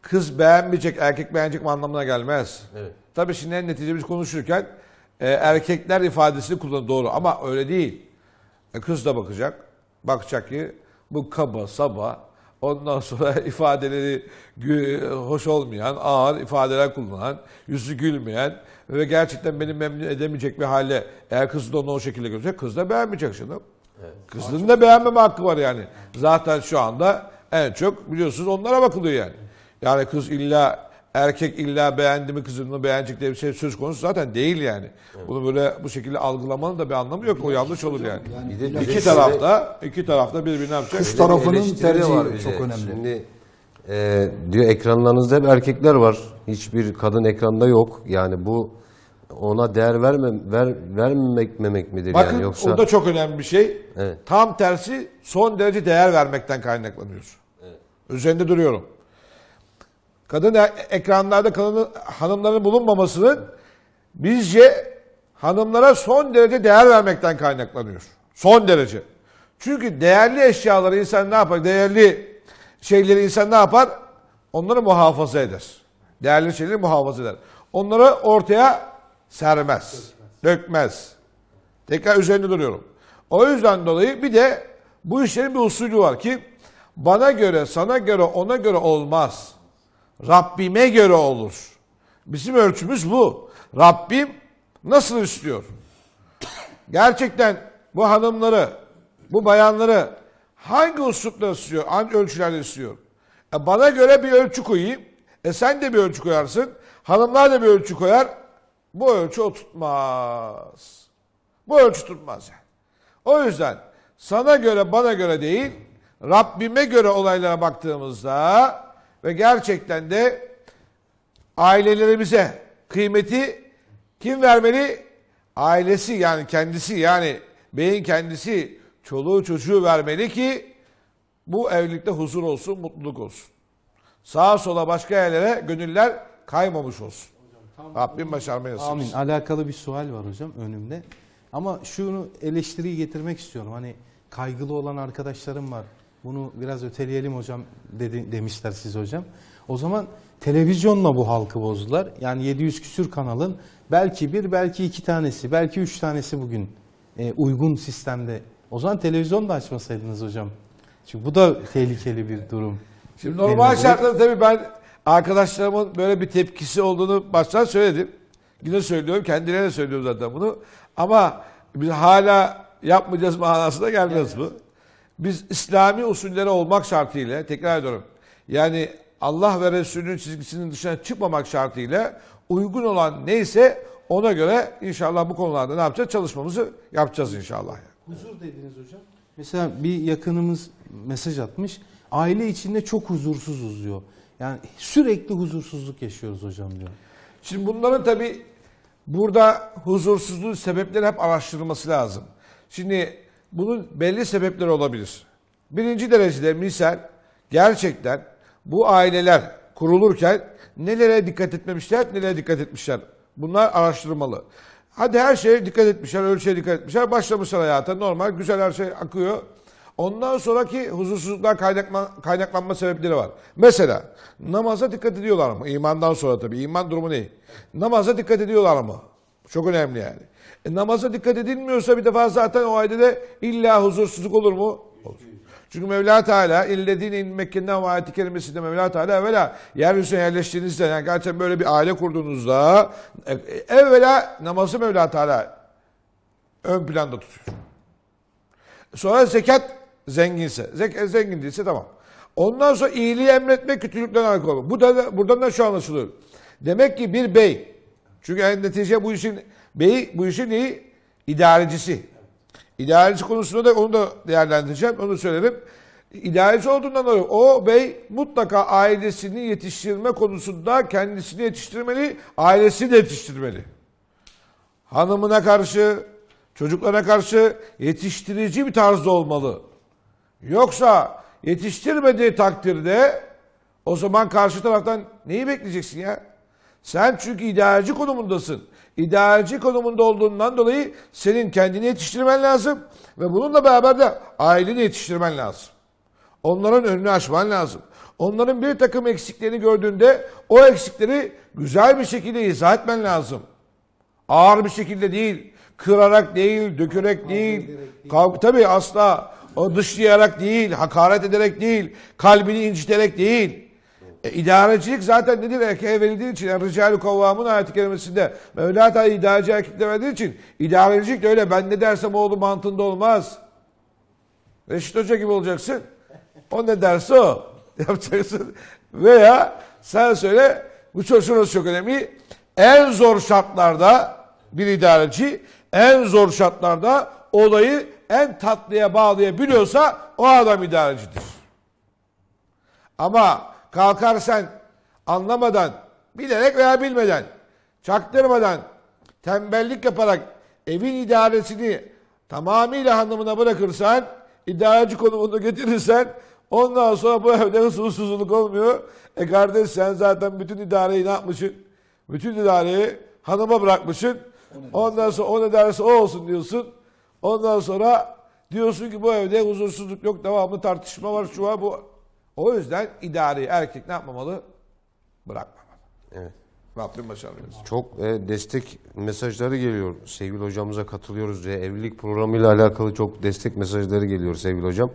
kız beğenmeyecek, erkek beğenecek anlamına gelmez. Evet. Tabii şimdi en biz konuşurken e, erkekler ifadesini kullanıyor doğru ama öyle değil. E, kız da bakacak. Bakacak ki bu kaba saba ondan sonra [laughs] ifadeleri hoş olmayan, ağır ifadeler kullanan, yüzü gülmeyen, ve gerçekten beni memnun edemeyecek bir hale eğer kız da onu o şekilde görecek, kız da beğenmeyecek canım. Evet. Kızın da beğenmeme hakkı var yani. Zaten şu anda en çok biliyorsunuz onlara bakılıyor yani. Yani kız illa erkek illa beğendi mi kızını beğenecek diye bir şey söz konusu zaten değil yani. Evet. Bunu böyle bu şekilde algılamanın da bir anlamı yok. O yanlış olur yani. yani bir de, iki tarafta iki tarafta birbirine yapacak. Kız tarafının tercihi var çok önemli. Şimdi e, diyor ekranlarınızda hep erkekler var. Hiçbir kadın ekranda yok. Yani bu ona değer verme, ver, vermemek memek midir Bakın, yani yoksa? o da çok önemli bir şey. Evet. Tam tersi son derece değer vermekten kaynaklanıyor. Evet. Üzerinde duruyorum. Kadın e, ekranlarda kadın hanımların bulunmamasının bizce hanımlara son derece değer vermekten kaynaklanıyor. Son derece. Çünkü değerli eşyaları insan ne yapar? Değerli şeyleri insan ne yapar? Onları muhafaza eder. Değerli şeyleri muhafaza eder. Onları ortaya sermez. Dökmez. Tekrar üzerinde duruyorum. O yüzden dolayı bir de bu işlerin bir usulü var ki bana göre, sana göre, ona göre olmaz. Rabbime göre olur. Bizim ölçümüz bu. Rabbim nasıl istiyor? Gerçekten bu hanımları, bu bayanları Hangi uslupla ısıtıyor? Hangi ölçülerle ısıtıyor? E bana göre bir ölçü koyayım. E sen de bir ölçü koyarsın. Hanımlar da bir ölçü koyar. Bu ölçü oturtmaz. Bu ölçü tutmaz yani. O yüzden sana göre bana göre değil Rabbime göre olaylara baktığımızda ve gerçekten de ailelerimize kıymeti kim vermeli? Ailesi yani kendisi yani beyin kendisi çoluğu çocuğu vermeli ki bu evlilikte huzur olsun, mutluluk olsun. Sağa sola başka yerlere gönüller kaymamış olsun. Hocam, Rabbim başarmayı nasip Amin. Alakalı bir sual var hocam önümde. Ama şunu eleştiriyi getirmek istiyorum. Hani kaygılı olan arkadaşlarım var. Bunu biraz öteleyelim hocam dedi, demişler siz hocam. O zaman televizyonla bu halkı bozdular. Yani 700 küsür kanalın belki bir, belki iki tanesi, belki üç tanesi bugün e, uygun sistemde o zaman televizyon da açmasaydınız hocam. Çünkü bu da tehlikeli bir durum. Şimdi normal şartlarda tabii ben arkadaşlarımın böyle bir tepkisi olduğunu baştan söyledim. Yine söylüyorum, kendilerine söylüyorum zaten bunu. Ama biz hala yapmayacağız manasına gelmez evet. bu. Biz İslami usullere olmak şartıyla, tekrar ediyorum. Yani Allah ve Resulünün çizgisinin dışına çıkmamak şartıyla uygun olan neyse ona göre inşallah bu konularda ne yapacağız? Çalışmamızı yapacağız inşallah. Huzur dediniz hocam. Mesela bir yakınımız mesaj atmış. Aile içinde çok huzursuzuz diyor. Yani sürekli huzursuzluk yaşıyoruz hocam diyor. Şimdi bunların tabi burada huzursuzluğun sebepleri hep araştırılması lazım. Şimdi bunun belli sebepleri olabilir. Birinci derecede misal gerçekten bu aileler kurulurken nelere dikkat etmemişler, nelere dikkat etmişler. Bunlar araştırmalı. Hadi her şeye dikkat etmişler, ölçüye dikkat etmişler. Başlamışlar hayata normal, güzel her şey akıyor. Ondan sonraki huzursuzluklar kaynaklan, kaynaklanma sebepleri var. Mesela namaza dikkat ediyorlar mı? İmandan sonra tabii. iman durumu ne? Namaza dikkat ediyorlar mı? Çok önemli yani. E, namaza dikkat edilmiyorsa bir defa zaten o de illa huzursuzluk olur mu? olur. Çünkü Mevla Teala illedin Mekkeden ve ayet-i kerimesinde Mevla Teala evvela yeryüzüne yerleştiğinizde yani gerçekten böyle bir aile kurduğunuzda e, evvela namazı Mevla Teala ön planda tutuyor. Sonra zekat zenginse, zek e, zengin değilse tamam. Ondan sonra iyiliği emretmek, kötülükten alkol. Bu da buradan da şu anlaşılıyor. Demek ki bir bey, çünkü en netice bu işin beyi, bu işin neyi? İdarecisi. İdealist konusunda da onu da değerlendireceğim. Onu söylerim. İdealist olduğundan dolayı o bey mutlaka ailesini yetiştirme konusunda kendisini yetiştirmeli, ailesini de yetiştirmeli. Hanımına karşı, çocuklara karşı yetiştirici bir tarzda olmalı. Yoksa yetiştirmediği takdirde o zaman karşı taraftan neyi bekleyeceksin ya? Sen çünkü idealci konumundasın idealci konumunda olduğundan dolayı senin kendini yetiştirmen lazım ve bununla beraber de aileni yetiştirmen lazım. Onların önünü açman lazım. Onların bir takım eksiklerini gördüğünde o eksikleri güzel bir şekilde izah etmen lazım. Ağır bir şekilde değil, kırarak değil, dökerek değil, kavga tabii asla dışlayarak değil, hakaret ederek değil, kalbini inciterek değil. E, idarecilik zaten nedir? Erkeğe verildiği için. Yani Rical-i Kavvam'ın ayet Mevla Teala idareci erkek demediği için. idarecilik de öyle. Ben ne dersem oğlu mantığında olmaz. Reşit Hoca gibi olacaksın. O ne derse o. [laughs] Yapacaksın. Veya sen söyle bu çalışması çok önemli. En zor şartlarda bir idareci en zor şartlarda olayı en tatlıya bağlayabiliyorsa o adam idarecidir. Ama kalkarsan anlamadan, bilerek veya bilmeden, çaktırmadan, tembellik yaparak evin idaresini tamamıyla hanımına bırakırsan, idareci konumunu getirirsen ondan sonra bu evde huzursuzluk olmuyor. E kardeş sen zaten bütün idareyi ne yapmışsın? Bütün idareyi hanıma bırakmışsın. Ondan sonra o ne derse o olsun diyorsun. Ondan sonra diyorsun ki bu evde huzursuzluk yok devamlı tartışma var şu an bu o yüzden idari erkek ne yapmamalı? Bırakmamalı. Evet. Rabbim başarıyoruz. Çok e, destek mesajları geliyor. Sevgili hocamıza katılıyoruz diye evlilik programıyla alakalı çok destek mesajları geliyor sevgili hocam.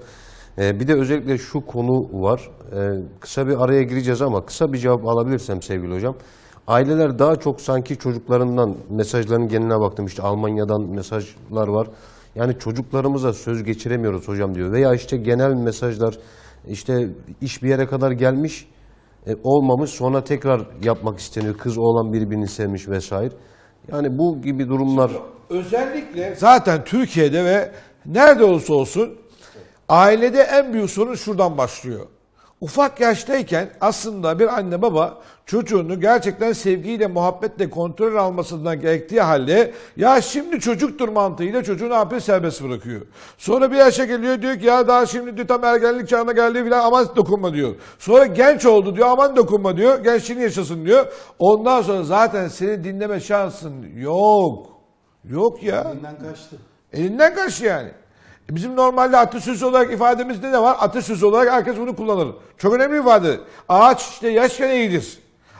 E, bir de özellikle şu konu var. E, kısa bir araya gireceğiz ama kısa bir cevap alabilirsem sevgili hocam. Aileler daha çok sanki çocuklarından mesajların geneline baktım işte Almanya'dan mesajlar var. Yani çocuklarımıza söz geçiremiyoruz hocam diyor. Veya işte genel mesajlar işte iş bir yere kadar gelmiş e, olmamış sonra tekrar yapmak isteniyor. Kız oğlan birbirini sevmiş vesaire. Yani bu gibi durumlar. Özellikle zaten Türkiye'de ve nerede olsa olsun ailede en büyük sorun şuradan başlıyor ufak yaştayken aslında bir anne baba çocuğunu gerçekten sevgiyle, muhabbetle kontrol almasından gerektiği halde ya şimdi çocuktur mantığıyla çocuğunu ne Serbest bırakıyor. Sonra bir yaşa geliyor diyor ki ya daha şimdi diyor, tam ergenlik çağına geldi falan aman dokunma diyor. Sonra genç oldu diyor aman dokunma diyor. Gençliğini yaşasın diyor. Ondan sonra zaten seni dinleme şansın yok. Yok ya. Elinden kaçtı. Elinden kaçtı yani. Bizim normalde atasöz olarak ifademizde de var. Atasöz olarak herkes bunu kullanır. Çok önemli bir ifade. Ağaç işte yaşken eğilir.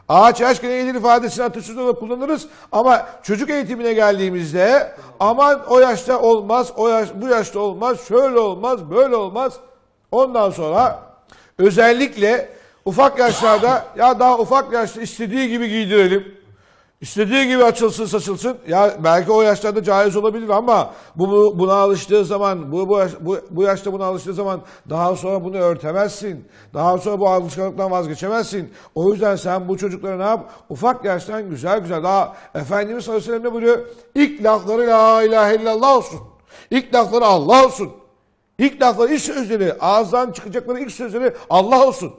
Ağaç yaşken eğilir ifadesini atasöz olarak kullanırız. Ama çocuk eğitimine geldiğimizde aman o yaşta olmaz, o yaş, bu yaşta olmaz, şöyle olmaz, böyle olmaz. Ondan sonra özellikle ufak yaşlarda ya daha ufak yaşta istediği gibi giydirelim. İstediği gibi açılsın saçılsın. Ya belki o yaşlarda caiz olabilir ama bu, bu buna alıştığı zaman bu, bu, yaş, bu, bu yaşta buna alıştığı zaman daha sonra bunu örtemezsin. Daha sonra bu alışkanlıktan vazgeçemezsin. O yüzden sen bu çocuklara ne yap? Ufak yaştan güzel güzel daha Efendimiz sallallahu aleyhi ve sellem ne buyuruyor? İlk lafları la ilahe illallah olsun. İlk lafları Allah olsun. İlk lafları, ilk sözleri, ağızdan çıkacakları ilk sözleri Allah olsun.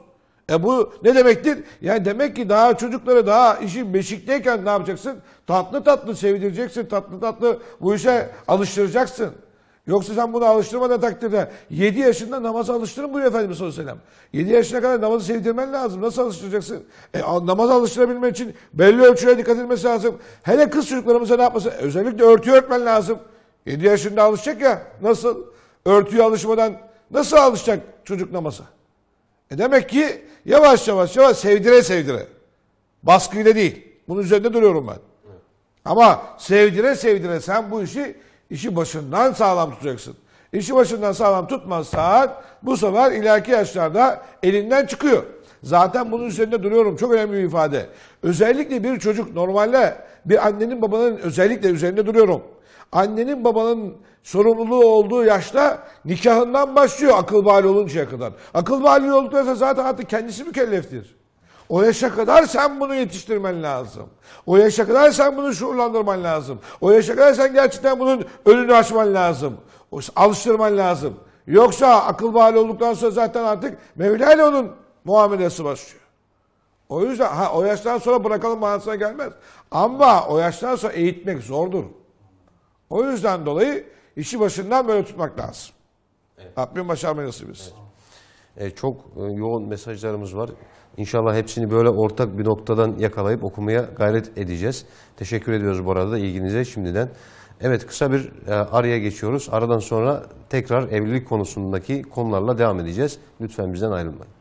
E bu ne demektir? Yani demek ki daha çocuklara daha işin beşikteyken ne yapacaksın? Tatlı tatlı sevdireceksin. Tatlı tatlı bu işe alıştıracaksın. Yoksa sen bunu alıştırmadan takdirde 7 yaşında namaza alıştırın buyuruyor Efendimiz Aleyhisselam. aleyhi 7 yaşına kadar namazı sevdirmen lazım. Nasıl alıştıracaksın? E, namaza alıştırabilmen için belli ölçüye dikkat edilmesi lazım. Hele kız çocuklarımıza ne yapması? Özellikle örtüyü örtmen lazım. 7 yaşında alışacak ya. Nasıl? Örtüyü alışmadan nasıl alışacak çocuk namaza? E demek ki yavaş yavaş yavaş sevdire sevdire. Baskıyla değil. Bunun üzerinde duruyorum ben. Ama sevdire sevdire sen bu işi işi başından sağlam tutacaksın. İşi başından sağlam tutmazsan bu sefer ileriki yaşlarda elinden çıkıyor. Zaten bunun üzerinde duruyorum. Çok önemli bir ifade. Özellikle bir çocuk normalde bir annenin babanın özellikle üzerinde duruyorum annenin babanın sorumluluğu olduğu yaşta nikahından başlıyor akıl bali oluncaya kadar. Akıl bali olduktan zaten artık kendisi mükelleftir. O yaşa kadar sen bunu yetiştirmen lazım. O yaşa kadar sen bunu şuurlandırman lazım. O yaşa kadar sen gerçekten bunun önünü açman lazım. Alıştırman lazım. Yoksa akıl bali olduktan sonra zaten artık Mevla ile onun muamelesi başlıyor. O yüzden ha, o yaştan sonra bırakalım manasına gelmez. Ama o yaştan sonra eğitmek zordur. O yüzden dolayı işi başından böyle tutmak lazım. Evet. Rabbim başarmayı nasip etsin. Evet. E, çok e, yoğun mesajlarımız var. İnşallah hepsini böyle ortak bir noktadan yakalayıp okumaya gayret edeceğiz. Teşekkür ediyoruz bu arada ilginize şimdiden. Evet kısa bir e, araya geçiyoruz. Aradan sonra tekrar evlilik konusundaki konularla devam edeceğiz. Lütfen bizden ayrılmayın.